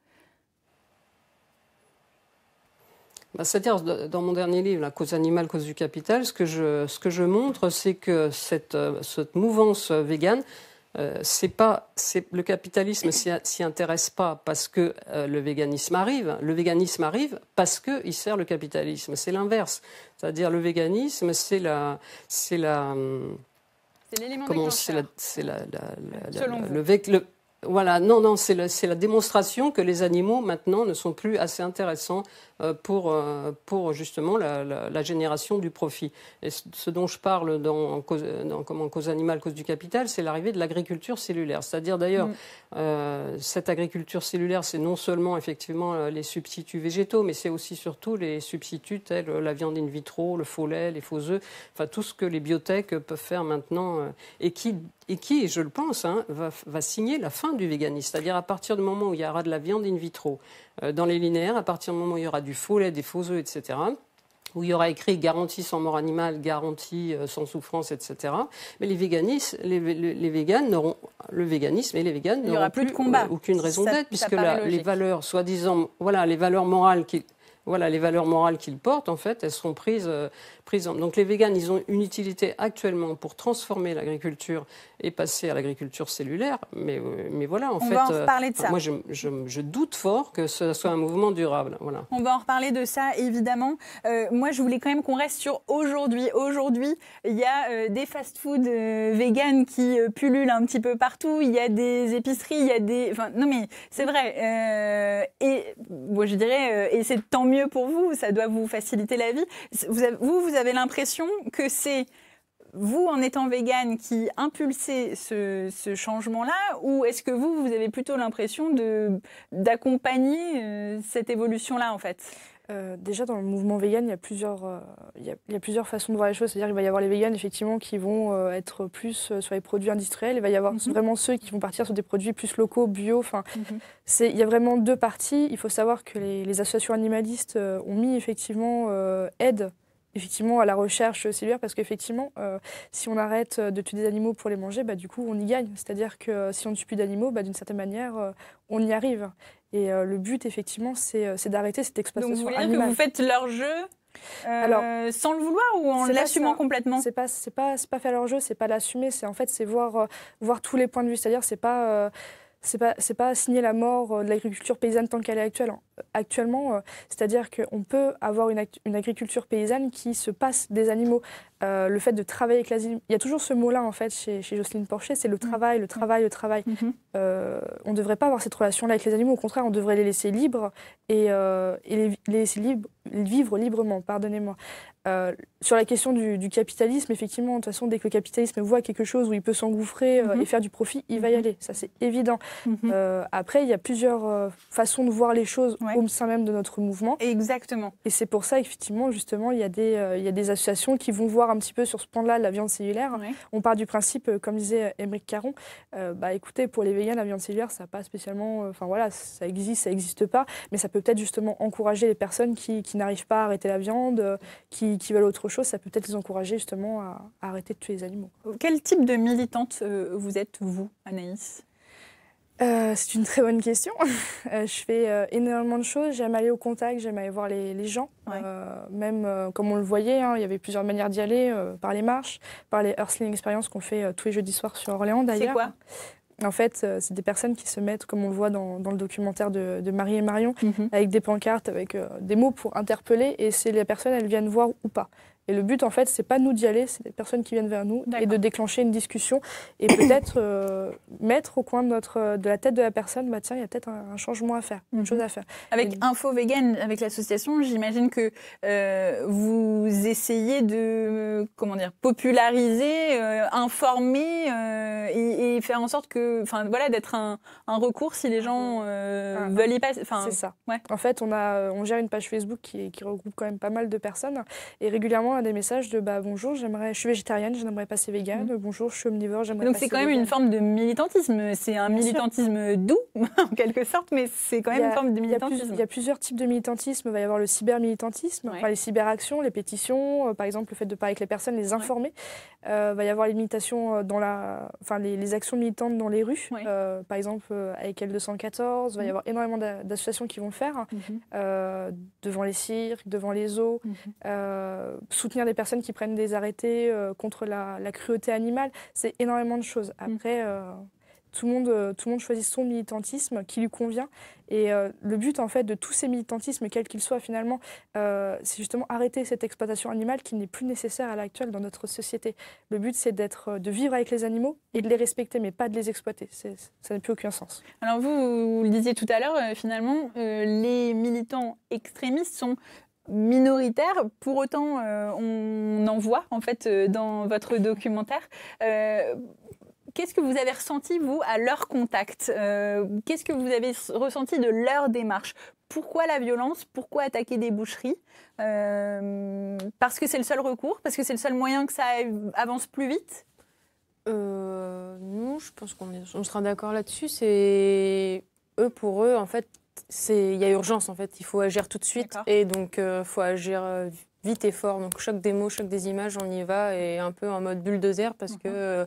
bah, C'est-à-dire, dans mon dernier livre, La cause animale, cause du capital, ce que je, ce que je montre, c'est que cette, cette mouvance végane, euh, c'est pas, le capitalisme s'y intéresse pas parce que euh, le véganisme arrive. Le véganisme arrive parce qu'il sert le capitalisme. C'est l'inverse. C'est-à-dire le véganisme, c'est la, c'est la, hum, c'est l'élément déclencheur. c'est la, la, le, voilà, non, non, c'est la, démonstration que les animaux maintenant ne sont plus assez intéressants euh, pour, euh, pour justement la, génération du profit. Et ce dont je parle dans, cause, cause animale, cause du capital, c'est l'arrivée de l'agriculture cellulaire. C'est-à-dire d'ailleurs, mm. euh, cette agriculture cellulaire, c'est non seulement effectivement les substituts végétaux, mais c'est aussi surtout les substituts tels la viande in vitro, le faux les faux œufs, enfin tout ce que les biotech peuvent faire maintenant et qui et qui, je le pense, hein, va, signer la fin du véganisme. C'est-à-dire à partir du moment où il y aura de la viande in vitro euh, dans les linéaires, à partir du moment où il y aura du faux lait, des faux œufs, etc., où il y aura écrit garantie sans mort animale, garantie euh, sans souffrance, etc. Mais les véganistes, les, véganes n'auront le véganisme et les véganes n'auront plus, plus de combat. Euh, aucune raison d'être puisque les valeurs, soi-disant, voilà, les valeurs morales qui voilà, les valeurs morales qu'ils portent, en fait, elles seront prises, donc les véganes, ils ont une utilité actuellement pour transformer l'agriculture et passer à l'agriculture cellulaire. Mais, euh, mais voilà, en On fait, va en euh, reparler de ça. moi, je, doute fort que ce soit un mouvement durable. Voilà. On va en reparler de ça, évidemment. Euh, moi, je voulais quand même qu'on reste sur aujourd'hui. Aujourd'hui, il y a des fast-foods véganes qui pullulent un petit peu partout. Il y a des épiceries, il y a des. non, mais c'est vrai. et moi, je dirais, et c'est tant mieux pour vous. Ça doit vous faciliter la vie. vous, vous avez l'impression que c'est vous, en étant végane, qui impulsez ce, changement-là, ou est-ce que vous, vous avez plutôt l'impression d'accompagner euh, cette évolution-là, en fait euh, déjà, dans le mouvement vegan, il y a plusieurs, euh, il, y a, plusieurs façons de voir les choses. C'est-à-dire qu'il va y avoir les véganes, effectivement, qui vont être plus sur les produits industriels. Il va y avoir mhm. vraiment ceux qui vont partir sur des produits plus locaux, bio. Enfin, mhm. c'est il y a vraiment deux parties. Il faut savoir que les, les associations animalistes ont mis, effectivement, aide effectivement à la recherche euh, cellulaire parce qu'effectivement, euh, si on arrête euh, de tuer des animaux pour les manger, bah, du coup, on y gagne. C'est-à-dire que si on ne tue plus d'animaux, bah, d'une certaine manière, on y arrive. Et le but, effectivement, c'est d'arrêter cette exploitation Donc vous voulez dire que vous faites leur jeu alors, sans le vouloir ou en l'assumant complètement C'est pas, pas, pas faire leur jeu, c'est pas l'assumer. C'est en fait, c'est voir, voir tous les points de vue. C'est-à-dire, c'est pas c'est pas pas signer la mort euh, de l'agriculture paysanne tant qu'elle est actuelle. Hein. Actuellement, euh, c'est-à-dire qu'on peut avoir une, agriculture paysanne qui se passe des animaux. Euh, le fait de travailler avec animaux... il y a toujours ce mot-là en fait chez, chez Jocelyne Porcher, c'est le mm. travail, le travail, le travail. Mm. Mm-hmm. on ne devrait pas avoir cette relation-là avec les animaux. Au contraire, on devrait les laisser libres et, les, laisser libres vivre librement, pardonnez-moi. Euh, sur la question du, capitalisme, effectivement, de toute façon, dès que le capitalisme voit quelque chose où il peut s'engouffrer euh, mhm. et faire du profit, il va y mhm. aller. Ça, c'est évident. Mhm. Euh, après, il y a plusieurs façons de voir les choses au sein même de notre mouvement. Exactement. Et c'est pour ça, effectivement, justement, il y, a des, des associations qui vont voir un petit peu sur ce point là la viande cellulaire. On part du principe, comme disait Émeric Caron, bah écoutez, pour les véganes, la viande cellulaire, ça n'a pas spécialement. Enfin voilà, ça existe, ça n'existe pas, mais ça peut peut-être justement encourager les personnes qui n'arrive n'arrivent pas à arrêter la viande, euh, qui, qui veulent autre chose, ça peut peut-être les encourager justement à, arrêter de tuer les animaux. Quel type de militante euh, vous êtes, vous, Anaïs euh, c'est une très bonne question. (laughs) je fais énormément de choses. J'aime aller au contact, j'aime aller voir les, gens. même comme on le voyait, hein, il y avait plusieurs manières d'y aller, par les marches, par les Earthling Experience qu'on fait tous les jeudis soirs sur Orléans d'ailleurs. C'est quoi en fait, euh, c'est des personnes qui se mettent, comme on le voit dans, dans le documentaire de, Marie et Marion, mhm. avec des pancartes, avec euh, des mots pour interpeller. Et c'est les personnes, elles viennent voir ou pas. Et le but, en fait, c'est pas nous d'y aller, c'est des personnes qui viennent vers nous et de déclencher une discussion et peut-être euh, mettre au coin de, notre, de la tête de la personne, bah tiens, il y a peut-être un, changement à faire, une mhm. chose à faire. Avec InfoVegan Info Vegan, avec l'association, j'imagine que euh, vous essayez de, comment dire, populariser, euh, informer et, faire en sorte que, enfin voilà, d'être un, recours si les gens ah, veulent y passer. C'est ça. Ouais. En fait, on, a, on gère une page Facebook qui, qui regroupe quand même pas mal de personnes et régulièrement, à des messages de bah, bonjour, j'aimerais, je suis végétarienne, je pas passer vegan, mm. bonjour, je suis omnivore, j'aimerais Donc c'est quand même une forme de militantisme. C'est un militantisme doux, (laughs) en quelque sorte, mais c'est quand même une forme de militantisme. Il y, a plusieurs types de militantisme. Il va y avoir le cyber-militantisme, enfin, les cyberactions, les pétitions, euh, par exemple le fait de parler avec les personnes, les informer. Euh, va y avoir les militations euh, dans la. Enfin, les, actions militantes dans les rues, par exemple avec L214. Il va y mm. avoir énormément d'associations qui vont le faire, hein, mm-hmm. devant les cirques, devant les zoos soutenir des personnes qui prennent des arrêtés euh, contre la, cruauté animale. C'est énormément de choses. Mm. Après, euh, tout, le monde, euh, tout le monde choisit son militantisme qui lui convient. Et le but, en fait, de tous ces militantismes, quels qu'ils soient finalement, c'est justement arrêter cette exploitation animale qui n'est plus nécessaire à l'actuel dans notre société. Le but, c'est d'être, de vivre avec les animaux et de les respecter, mais pas de les exploiter. ça n'a plus aucun sens. Alors vous, le disiez tout à l'heure, finalement, les militants extrémistes sont minoritaire. Pour autant, euh, on en voit en fait euh, dans votre documentaire. Euh, qu'est-ce que vous avez ressenti, vous, à leur contact Qu'est-ce que vous avez ressenti de leur démarche Pourquoi la violence Pourquoi attaquer des boucheries Parce que c'est le seul recours Parce que c'est le seul moyen que ça avance plus vite nous je pense qu'on sera d'accord là-dessus. C'est eux, pour eux, en fait, il y a urgence en fait, il faut agir tout de suite et donc il euh, faut agir euh, vite et fort. Donc chaque mots chaque des images, on y va et un peu en mode bulldozer parce mhm. que euh,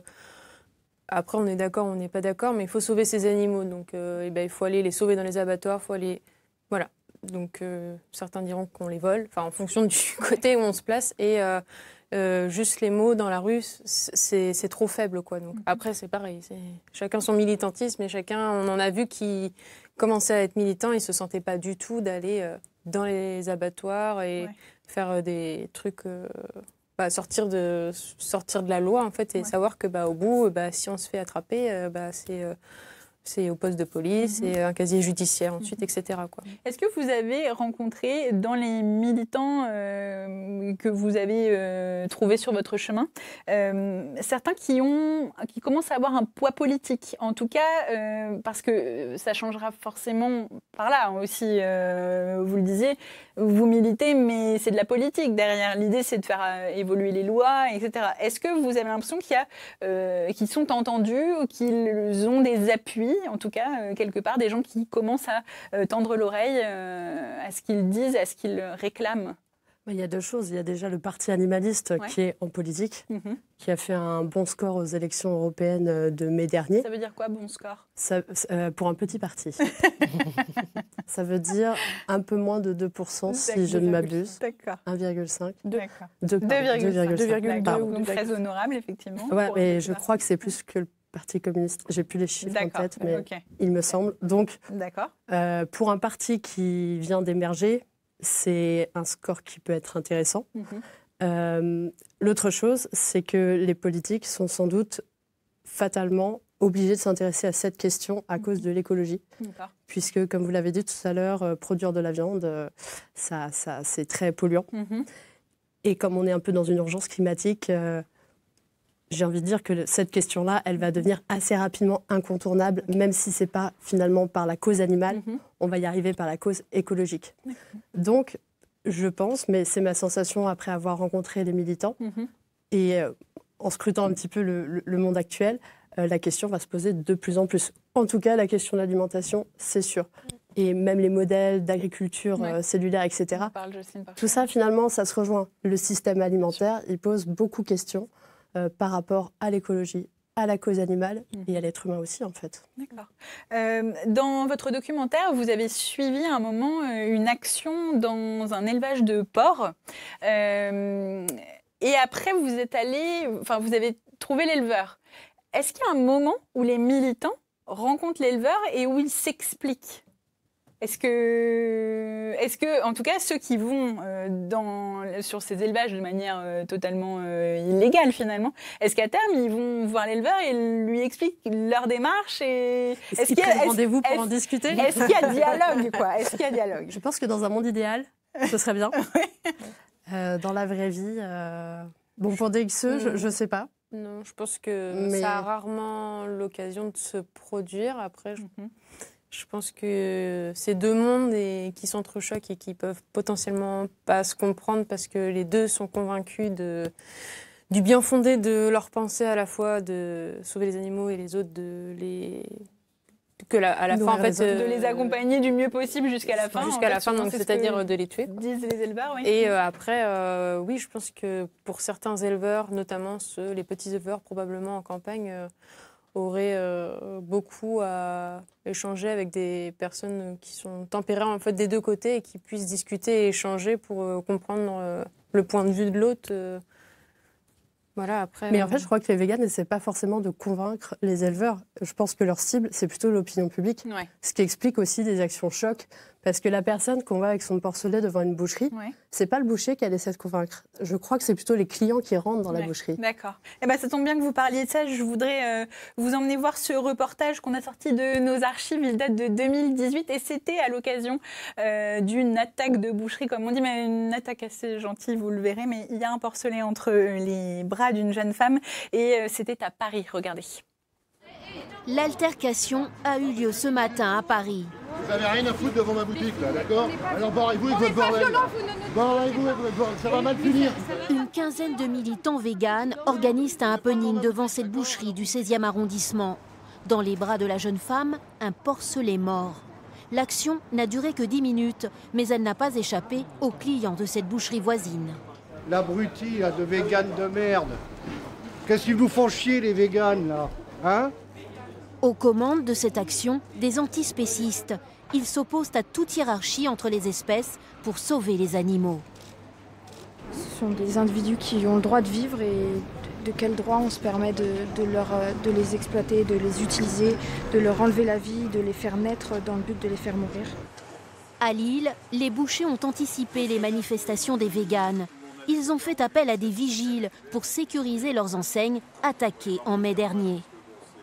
après on est d'accord, on n'est pas d'accord, mais il faut sauver ces animaux. Donc eh ben, il faut aller les sauver dans les abattoirs, il faut aller voilà. Donc certains diront qu'on les vole, enfin en fonction du (laughs) côté où on se place et juste les mots dans la rue, c'est trop faible quoi. Donc mhm. après c'est pareil, chacun son militantisme et chacun on en a vu qui commençait à être militant, ils ne se sentaient pas du tout d'aller euh, dans les abattoirs et faire euh, des trucs. Euh, bah, sortir de sortir de la loi en fait et savoir que bah au bout bah si on se fait attraper bah c'est c'est au poste de police, mhm. c'est un casier judiciaire ensuite, mhm. etc. Est-ce que vous avez rencontré dans les militants euh, que vous avez euh, trouvés sur votre chemin euh, certains qui ont, qui commencent à avoir un poids politique, en tout cas parce que ça changera forcément par là aussi. vous le disiez, vous militez, mais c'est de la politique derrière. L'idée, c'est de faire évoluer les lois, etc. Est-ce que vous avez l'impression qu'il y a, qu'ils sont entendus, ou qu'ils ont des appuis en tout cas, euh, quelque part, des gens qui commencent à euh, tendre l'oreille euh, à ce qu'ils disent, à ce qu'ils réclament il y a deux choses. Il y a déjà le parti animaliste qui est en politique, mhm. qui a fait un bon score aux élections européennes de mai dernier. Ça veut dire quoi, bon score Pour un petit parti. (laughs) Ça veut dire un peu moins de 2%, si je ne m'abuse. D'accord. 1,5. 2,5. 2,2. Donc très honorable, effectivement. Oui, mais je crois que c'est plus que le Parti communiste. J'ai plus les chiffres en tête, mais il me semble. Donc, euh, pour un parti qui vient d'émerger, c'est un score qui peut être intéressant. Mhm. Euh, l'autre chose, c'est que les politiques sont sans doute fatalement obligés de s'intéresser à cette question à mhm. cause de l'écologie. Puisque, comme vous l'avez dit tout à l'heure, euh, produire de la viande, ça, c'est très polluant. Mhm. Et comme on est un peu dans une urgence climatique, j'ai envie de dire que cette question-là, elle va devenir assez rapidement incontournable, même si c'est pas finalement par la cause animale, mhm. on va y arriver par la cause écologique. Donc, je pense, mais c'est ma sensation après avoir rencontré les militants mhm. et euh, en scrutant un petit peu le, monde actuel, euh, la question va se poser de plus en plus. En tout cas, la question de l'alimentation, c'est sûr. Et même les modèles d'agriculture euh, cellulaire, etc. tout ça, finalement, ça se rejoint. Le système alimentaire, il pose beaucoup de questions. Euh, par rapport à l'écologie, à la cause animale mhm. et à l'être humain aussi en fait. D'accord. Euh, dans votre documentaire, vous avez suivi à un moment euh, une action dans un élevage de porcs. et après, vous êtes allé, enfin, vous avez trouvé l'éleveur. Est-ce qu'il y a un moment où les militants rencontrent l'éleveur et où ils s'expliquent est-ce que, est -ce que, en tout cas, ceux qui vont euh, dans, sur ces élevages de manière euh, totalement euh, illégale finalement, est-ce qu'à terme ils vont voir l'éleveur et lui expliquent leur démarche et est-ce qu'il y a rendez-vous pour en discuter Est-ce qu'il y a dialogue quoi Est-ce qu'il y a dialogue Je pense que dans un monde idéal, ce serait bien. (laughs) dans la vraie vie, bon pour des je ne hmm. sais pas. Non, je pense que ça a rarement l'occasion de se produire. Après, je... Mhm. Je pense que ces deux mondes et qui s'entrechoquent et qui peuvent potentiellement pas se comprendre parce que les deux sont convaincus de, du bien fondé de leur pensée à la fois de sauver les animaux et les autres de les que la, à la en euh, fait, de euh, les accompagner du mieux possible jusqu'à la fin. Jusqu'à la fin, donc c'est-à-dire de les tuer. les éleveurs, oui. Et euh, après, oui, je pense que pour certains éleveurs, notamment ceux, les petits éleveurs probablement en campagne aurait euh, beaucoup à échanger avec des personnes qui sont tempérées en fait des deux côtés et qui puissent discuter et échanger pour euh, comprendre euh, le point de vue de l'autre. après. Mais en fait, je crois que les véganes n'essaient pas forcément de convaincre les éleveurs. Je pense que leur cible, c'est plutôt l'opinion publique. Ce qui explique aussi des actions chocs parce que la personne qu'on voit avec son porcelet devant une boucherie, c'est pas le boucher qui a de convaincre. Je crois que c'est plutôt les clients qui rentrent dans la boucherie. D'accord. Eh ben, ça tombe bien que vous parliez de ça. Je voudrais euh, vous emmener voir ce reportage qu'on a sorti de nos archives. Il date de 2018 et c'était à l'occasion euh, d'une attaque de boucherie, comme on dit, mais une attaque assez gentille, vous le verrez. Mais il y a un porcelet entre les bras d'une jeune femme et euh, c'était à Paris. Regardez. L'altercation a eu lieu ce matin à Paris. Vous n'avez rien à foutre devant ma boutique, là, d'accord Alors barrez-vous avec votre bordel. Barrez-vous avec votre bordel, ça va mal finir. Une quinzaine de militants véganes organisent un happening devant cette boucherie du 16e arrondissement. Dans les bras de la jeune femme, un porcelet mort. L'action n'a duré que 10 minutes, mais elle n'a pas échappé aux clients de cette boucherie voisine. L'abruti, de véganes de merde. Qu'est-ce qu'ils vous font chier, les véganes, là Hein aux commandes de cette action, des antispécistes. Ils s'opposent à toute hiérarchie entre les espèces pour sauver les animaux. Ce sont des individus qui ont le droit de vivre et de quel droit on se permet de, leur, de les exploiter, de les utiliser, de leur enlever la vie, de les faire naître dans le but de les faire mourir. À Lille, les bouchers ont anticipé les manifestations des véganes. Ils ont fait appel à des vigiles pour sécuriser leurs enseignes attaquées en mai dernier.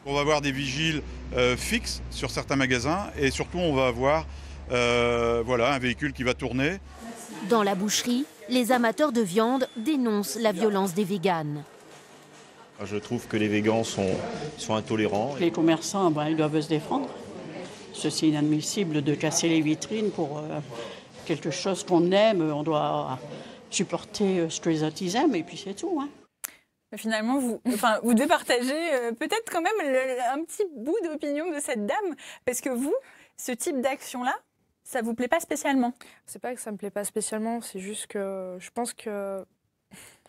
On va avoir des vigiles euh, fixes sur certains magasins et surtout on va avoir euh, voilà, un véhicule qui va tourner. Dans la boucherie, les amateurs de viande dénoncent la violence des véganes. Ah, je trouve que les végans sont, sont intolérants. Les commerçants, ben, ils doivent se défendre. C'est inadmissible de casser les vitrines pour euh, quelque chose qu'on aime. On doit supporter ce que les aiment et puis c'est tout. Hein. Bah, finalement, vous, enfin, vous devez partager euh, peut-être quand même un petit bout d'opinion de cette dame, parce que vous, ce type d'action-là, ça vous plaît pas spécialement C'est pas que ça me plaît pas spécialement, c'est juste que je pense que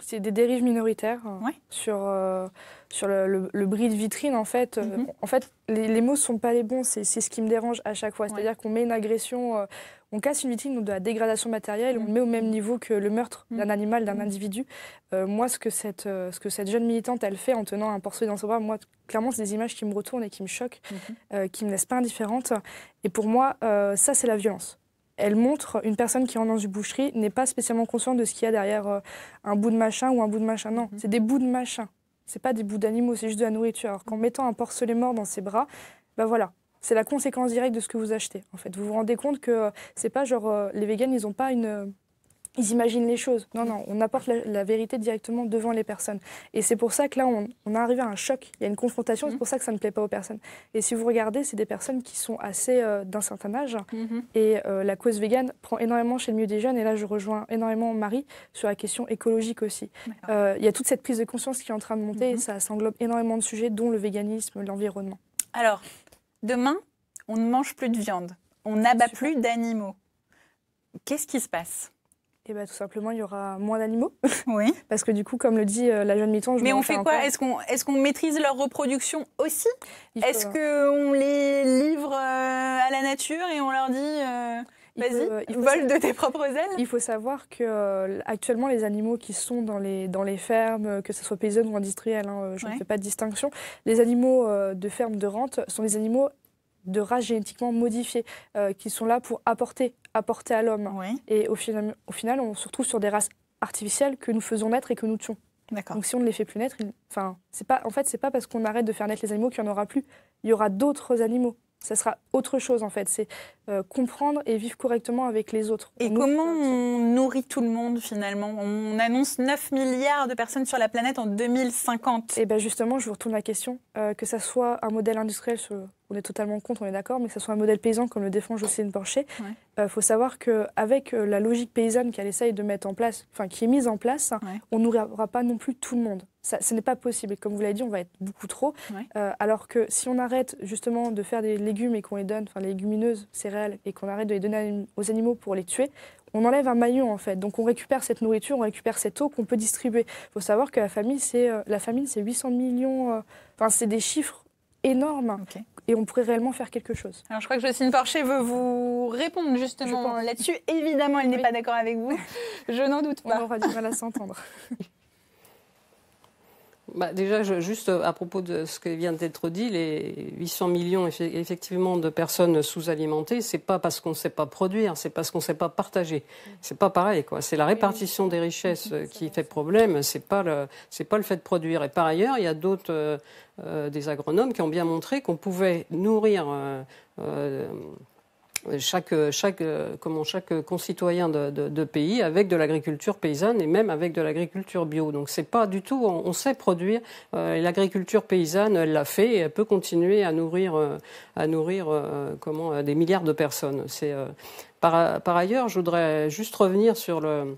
c'est des dérives minoritaires hein, euh, sur, le, le, de vitrine, en fait. Euh, mhm. En fait, les, mots ne sont pas les bons, c'est ce qui me dérange à chaque fois. C'est-à-dire qu'on met une agression, euh, on casse une vitrine donc de la dégradation matérielle, on le met au même mhm. niveau que le meurtre mhm. d'un animal, d'un individu. moi, ce que, cette, ce que cette jeune militante, elle fait en tenant un portrait dans son bras, moi, clairement, c'est des images qui me retournent et qui me choquent, qui me laissent pas indifférente. Et pour moi, ça, c'est la violence elle montre une personne qui rentre dans une boucherie n'est pas spécialement consciente de ce qu'il y a derrière euh, un bout de machin ou un bout de machin. Non, mhm. c'est des bouts de machin. C'est pas des bouts d'animaux, c'est juste de la nourriture. Alors qu'en mhm. mettant un porcelet mort dans ses bras, ben voilà, c'est la conséquence directe de ce que vous achetez. En fait, vous vous rendez compte que euh, c'est pas genre euh, les véganes, ils ont pas une ils imaginent les choses. Non, non, on apporte la, vérité directement devant les personnes. Et c'est pour ça que là, on, on est arrivé à un choc. Il y a une confrontation, c'est mhm. pour ça que ça ne plaît pas aux personnes. Et si vous regardez, c'est des personnes qui sont assez euh, d'un certain âge. Mhm. Et euh, la cause végane prend énormément chez le milieu des jeunes. Et là, je rejoins énormément Marie sur la question écologique aussi. Euh, il y a toute cette prise de conscience qui est en train de monter et mhm. ça s'englobe énormément de sujets, dont le véganisme, l'environnement. Alors, demain, on ne mange plus de viande, on n'abat plus d'animaux. Qu'est-ce qui se passe eh ben, tout simplement, il y aura moins d'animaux. (laughs) Oui. Parce que du coup, comme le dit euh, la jeune miton, je Mais on fait quoi Est-ce qu'on est maîtrise leur reproduction aussi Est-ce qu'on les livre euh, à la nature et on leur dit euh, vas-y, vole de tes propres ailes Il faut savoir que actuellement, les animaux qui sont dans les, dans les fermes, que ce soit paysannes ou industriel, hein, je ne fais pas de distinction, les animaux de ferme de rente sont des animaux de race génétiquement modifiées qui sont là pour apporter apporté à l'homme. Et au, final, au final, on se retrouve sur des races artificielles que nous faisons naître et que nous tuons. Donc si on ne les fait plus naître, enfin, c'est pas, en fait, c'est pas parce qu'on arrête de faire naître les animaux qu'il n'y en aura plus. Il y aura d'autres animaux. Ça sera autre chose en fait. C'est euh, comprendre et vivre correctement avec les autres. Et comment on nourrit tout le monde finalement On annonce 9 milliards de personnes sur la planète en 2050. Et bien justement, je vous retourne la question. Euh, que ça soit un modèle industriel sur on est totalement contre, on est d'accord, mais que ce soit un modèle paysan comme le défend Jocelyne Porcher, il euh, faut savoir qu'avec euh, la logique paysanne qu'elle essaye de mettre en place, enfin qui est mise en place, on nourrira pas non plus tout le monde. ce n'est pas possible. comme vous l'avez dit, on va être beaucoup trop. Euh, alors que si on arrête justement de faire des légumes et qu'on les donne, enfin les légumineuses, céréales, et qu'on arrête de les donner aux animaux pour les tuer, on enlève un maillon en fait. Donc on récupère cette nourriture, on récupère cette eau qu'on peut distribuer. Il faut savoir que la, famille, c'est, la famine, c'est 800 millions, enfin c'est des chiffres énorme. Et on pourrait réellement faire quelque chose. Alors, je crois que Jocelyne Porcher veut vous répondre justement là-dessus. Évidemment, elle n'est pas d'accord avec vous. (laughs) je n'en doute pas. On aura du mal à s'entendre. (laughs) Bah, déjà, juste euh, à propos de ce qui vient d'être dit, les 800 millions effectivement de personnes sous-alimentées, c'est pas parce qu'on ne sait pas produire, c'est parce qu'on ne sait pas partager. C'est pas pareil, quoi. C'est la répartition des richesses (laughs) euh, qui fait problème, c'est pas le, pas le fait de produire. Et par ailleurs, il y a d'autres euh, des agronomes qui ont bien montré qu'on pouvait nourrir chaque, chaque, comment, chaque concitoyen de, de, de pays avec de l'agriculture paysanne et même avec de l'agriculture bio. Donc c'est pas du tout, on, sait produire euh, l'agriculture paysanne, elle l'a fait et elle peut continuer à nourrir, euh, à nourrir euh, comment, des milliards de personnes. par, par, ailleurs, je voudrais juste revenir sur le,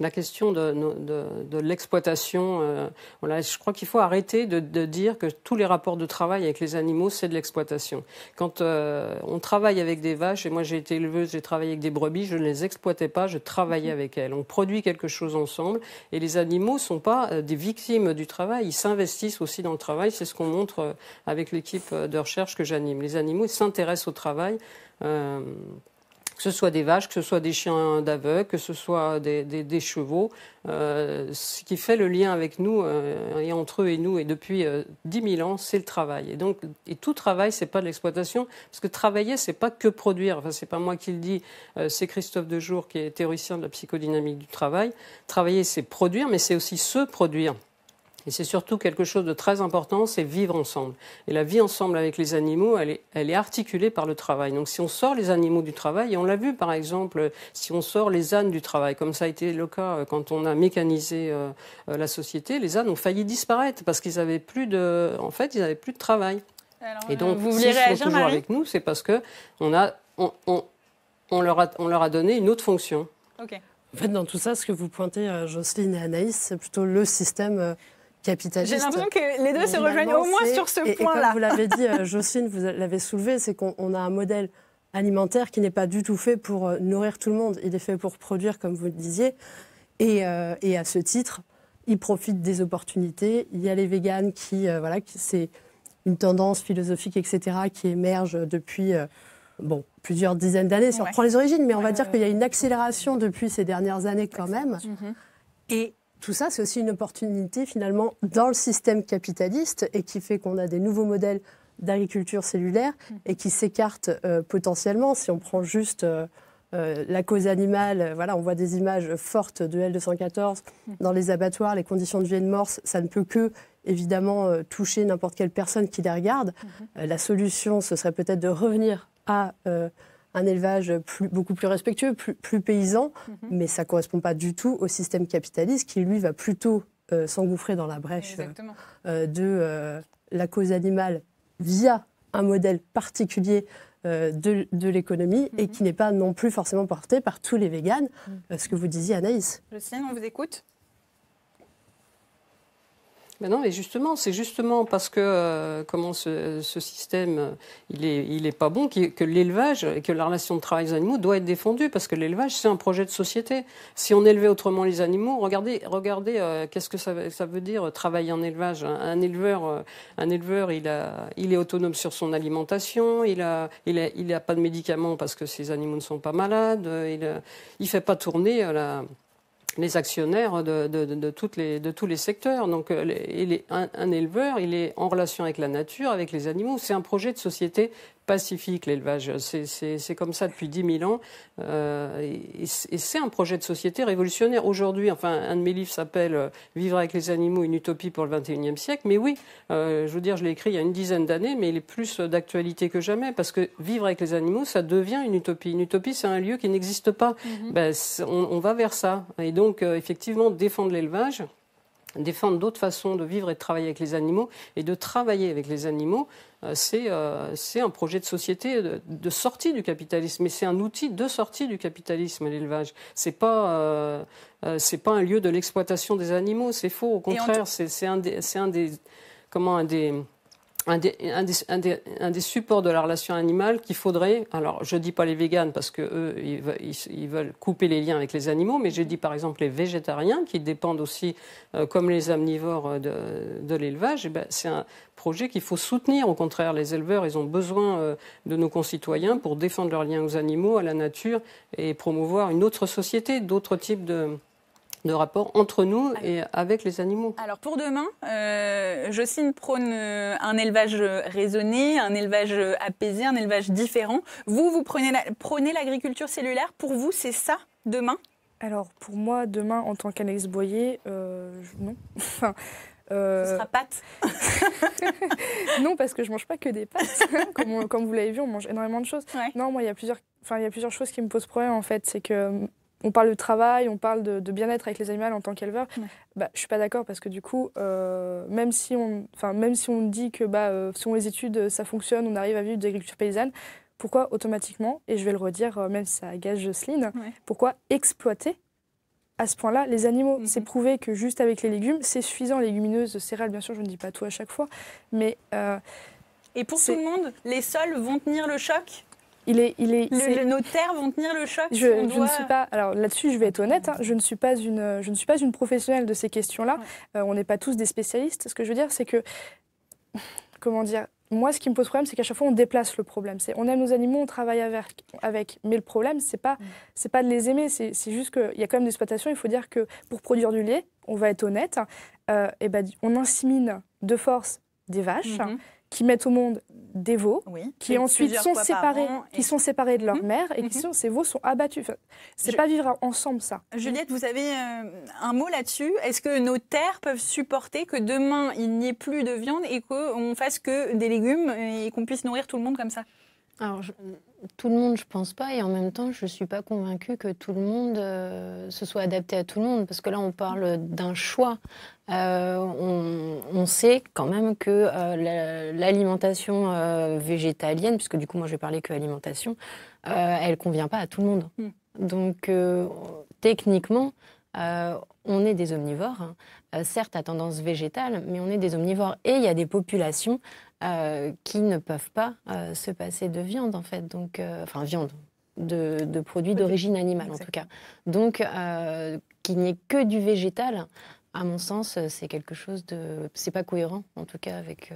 la question de, l'exploitation. Euh, voilà, je crois qu'il faut arrêter de, dire que tous les rapports de travail avec les animaux, c'est de l'exploitation. Quand euh, on travaille avec des vaches, et moi j'ai été éleveuse, j'ai travaillé avec des brebis, je ne les exploitais pas, je travaillais mhm. avec elles. On produit quelque chose ensemble, et les animaux ne sont pas euh, des victimes du travail, ils s'investissent aussi dans le travail. C'est ce qu'on montre avec l'équipe de recherche que j'anime. Les animaux s'intéressent au travail que ce soit des vaches, que ce soit des chiens d'aveugles, que ce soit des, chevaux, euh, ce qui fait le lien avec nous euh, et entre eux et nous, et depuis euh, dix euh, 10 000 ans, c'est le travail. Et donc, et tout travail, c'est pas de l'exploitation, parce que travailler, c'est pas que produire. Enfin, c'est pas moi qui le dis, c'est Christophe Dejour qui est théoricien de la psychodynamique du travail. Travailler, c'est produire, mais c'est aussi se produire. Et c'est surtout quelque chose de très important, c'est vivre ensemble. Et la vie ensemble avec les animaux, elle est, elle est articulée par le travail. Donc si on sort les animaux du travail, et on l'a vu par exemple, si on sort les ânes du travail, comme ça a été le cas euh, quand on a mécanisé euh, euh, la société, les ânes ont failli disparaître parce qu'ils n'avaient plus de, en fait, ils avaient plus de travail. et donc, vous voulez sont toujours avec nous, c'est parce que on a, on, leur a, on leur a donné une autre fonction. Ok. En fait, dans tout ça, ce que vous pointez, Jocelyne et Anaïs, c'est plutôt le système j'ai l'impression que les deux se rejoignent au moins sur ce point-là. Vous l'avez dit, euh, (laughs) Jocelyne, vous l'avez soulevé, c'est qu'on a un modèle alimentaire qui n'est pas du tout fait pour euh, nourrir tout le monde. Il est fait pour produire, comme vous le disiez. Et, euh, à ce titre, il profite des opportunités. Il y a les véganes qui, voilà, c'est une tendance philosophique, etc., qui émerge depuis bon, plusieurs dizaines d'années. Si on reprend les origines, mais on va dire qu'il y a une accélération depuis ces dernières années quand même. Mm-hmm. Et tout ça, c'est aussi une opportunité finalement dans le système capitaliste et qui fait qu'on a des nouveaux modèles d'agriculture cellulaire et qui s'écartent euh, potentiellement. Si on prend juste euh, euh, la cause animale, voilà, on voit des images fortes de L214 dans les abattoirs, les conditions de vie et de mort, ça ne peut que évidemment toucher n'importe quelle personne qui les regarde. Mhm. la solution, ce serait peut-être de revenir à un élevage beaucoup plus respectueux, plus, paysan, mhm. mais ça ne correspond pas du tout au système capitaliste qui, lui, va plutôt euh, s'engouffrer dans la brèche euh, euh, de la cause animale via un modèle particulier de, l'économie et mhm. qui n'est pas non plus forcément porté par tous les véganes, mhm. ce que vous disiez Anaïs. Lucien, on vous écoute ben non, mais justement, c'est justement parce que euh, comment ce, ce, système euh, il est, il est pas bon que l'élevage et que la relation de travail des animaux doit être défendue parce que l'élevage c'est un projet de société. Si on élevait autrement les animaux, regardez, regardez euh, qu'est-ce que ça, ça, veut dire travailler en élevage. Un, éleveur, un éleveur, il a, il est autonome sur son alimentation, il a, il a, il a pas de médicaments parce que ses animaux ne sont pas malades, il, il fait pas tourner la les actionnaires de, toutes les, tous les secteurs. Donc, euh, est un, éleveur, il est en relation avec la nature, avec les animaux. C'est un projet de société pacifique, l'élevage. C'est comme ça depuis 10 000 ans. Euh, et, c'est un projet de société révolutionnaire. Aujourd'hui, enfin, un de mes livres s'appelle euh, Vivre avec les animaux, une utopie pour le 21e siècle. Mais oui, euh, je veux dire, je l'ai écrit il y a une dizaine d'années, mais il est plus d'actualité que jamais. Parce que vivre avec les animaux, ça devient une utopie. Une utopie, c'est un lieu qui n'existe pas. Mhm. ben, on, va vers ça. Et donc, effectivement, défendre l'élevage défendre d'autres façons de vivre et de travailler avec les animaux et de travailler avec les animaux. Euh, euh, c'est un projet de société de, sortie du capitalisme, mais c'est un outil de sortie du capitalisme, l'élevage. C'est pas, euh, pas un lieu de l'exploitation des animaux, c'est faux. Au contraire, c'est un des, comment, un des un des, supports de la relation animale qu'il faudrait. Alors, je dis pas les véganes parce que ils, veulent couper les liens avec les animaux, mais je dis par exemple les végétariens qui dépendent aussi, euh, comme les omnivores, euh, de, l'élevage. Eh ben, c'est un projet qu'il faut soutenir. Au contraire, les éleveurs, ils ont besoin euh, de nos concitoyens pour défendre leurs liens aux animaux, à la nature et promouvoir une autre société, d'autres types de de rapport entre nous et avec les animaux. Alors pour demain, euh, signe prône euh, un élevage raisonné, un élevage apaisé, un élevage différent. Vous, vous prenez l'agriculture cellulaire. Pour vous, c'est ça demain Alors pour moi, demain, en tant qu'Alex Boyer, euh, non. (laughs) enfin, euh... Ce sera pâtes (laughs) Non, parce que je mange pas que des pâtes. (laughs) comme, comme, vous l'avez vu, on mange énormément de choses. Non, moi, il y a plusieurs, il y a plusieurs choses qui me posent problème en fait. C'est que on parle de travail, on parle de, bien-être avec les animaux en tant qu'éleveur. Je Bah, je suis pas d'accord parce que du coup, euh, même si on, enfin même si on dit que bah, euh, selon les études ça fonctionne, on arrive à vivre de paysanne, pourquoi automatiquement Et je vais le redire, euh, même si ça gage Jocelyne, pourquoi exploiter à ce point-là les animaux mhm. C'est prouvé que juste avec les légumes, c'est suffisant. Légumineuses, céréales, bien sûr, je ne dis pas tout à chaque fois, mais et pour tout le monde, les sols vont tenir le choc est, il est, nos terres vont tenir le choc. Je, ne suis pas. Alors là-dessus, je vais être honnête. Hein. je ne suis pas une, je ne suis pas une professionnelle de ces questions-là. Euh, on n'est pas tous des spécialistes. Ce que je veux dire, c'est que, (laughs) comment dire, moi, ce qui me pose problème, c'est qu'à chaque fois, on déplace le problème. C'est, on aime nos animaux, on travaille avec. avec. Mais le problème, c'est pas, c'est pas de les aimer. C'est, juste qu'il y a quand même des exploitations. Il faut dire que pour produire du lait, on va être honnête, et euh, eh ben, on insémine de force des vaches mhm. qui mettent au monde des veaux, qui ensuite sont séparés, qui sont séparés de leur mhm. mère et qui mhm. ces veaux sont abattus. Ce c'est pas vivre ensemble ça. Juliette, vous avez euh, un mot là-dessus. Est-ce que nos terres peuvent supporter que demain il n'y ait plus de viande et qu'on fasse que des légumes et qu'on puisse nourrir tout le monde comme ça tout le monde, je pense pas, et en même temps, je suis pas convaincue que tout le monde euh, se soit adapté à tout le monde, parce que là, on parle d'un choix. Euh, on, sait quand même que euh, l'alimentation végétalienne, puisque du coup, moi, je vais parler que alimentation, elle convient pas à tout le monde. Mm. Donc, techniquement, on est des omnivores. Hein. certes, à tendance végétale, mais on est des omnivores. Et il y a des populations euh, qui ne peuvent pas euh, se passer de viande, en fait. Donc, euh, enfin, viande, de, produits d'origine animale, en tout cas. Donc, qu'il n'y ait que du végétal, à mon sens, c'est quelque chose de. C'est pas cohérent, en tout cas, avec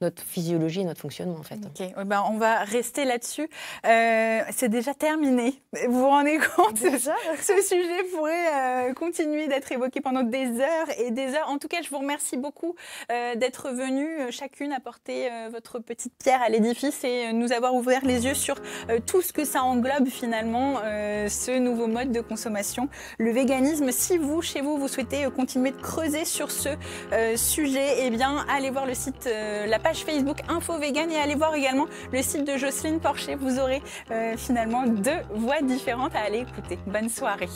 notre physiologie et notre fonctionnement en fait. Ok, ben, on va rester là-dessus. Euh, c'est déjà terminé. Vous vous rendez compte déjà Ce sujet pourrait euh, continuer d'être évoqué pendant des heures et des heures. En tout cas, je vous remercie beaucoup euh, d'être venus chacune apporter votre petite pierre à l'édifice et nous avoir ouvert les yeux sur tout ce que ça englobe finalement ce nouveau mode de consommation, le véganisme. Si vous chez vous vous souhaitez continuer de creuser sur ce sujet, eh bien allez voir le site la page Facebook Info Vegan et allez voir également le site de Jocelyne Porcher. Vous aurez euh, finalement deux voix différentes à aller écouter. Bonne soirée.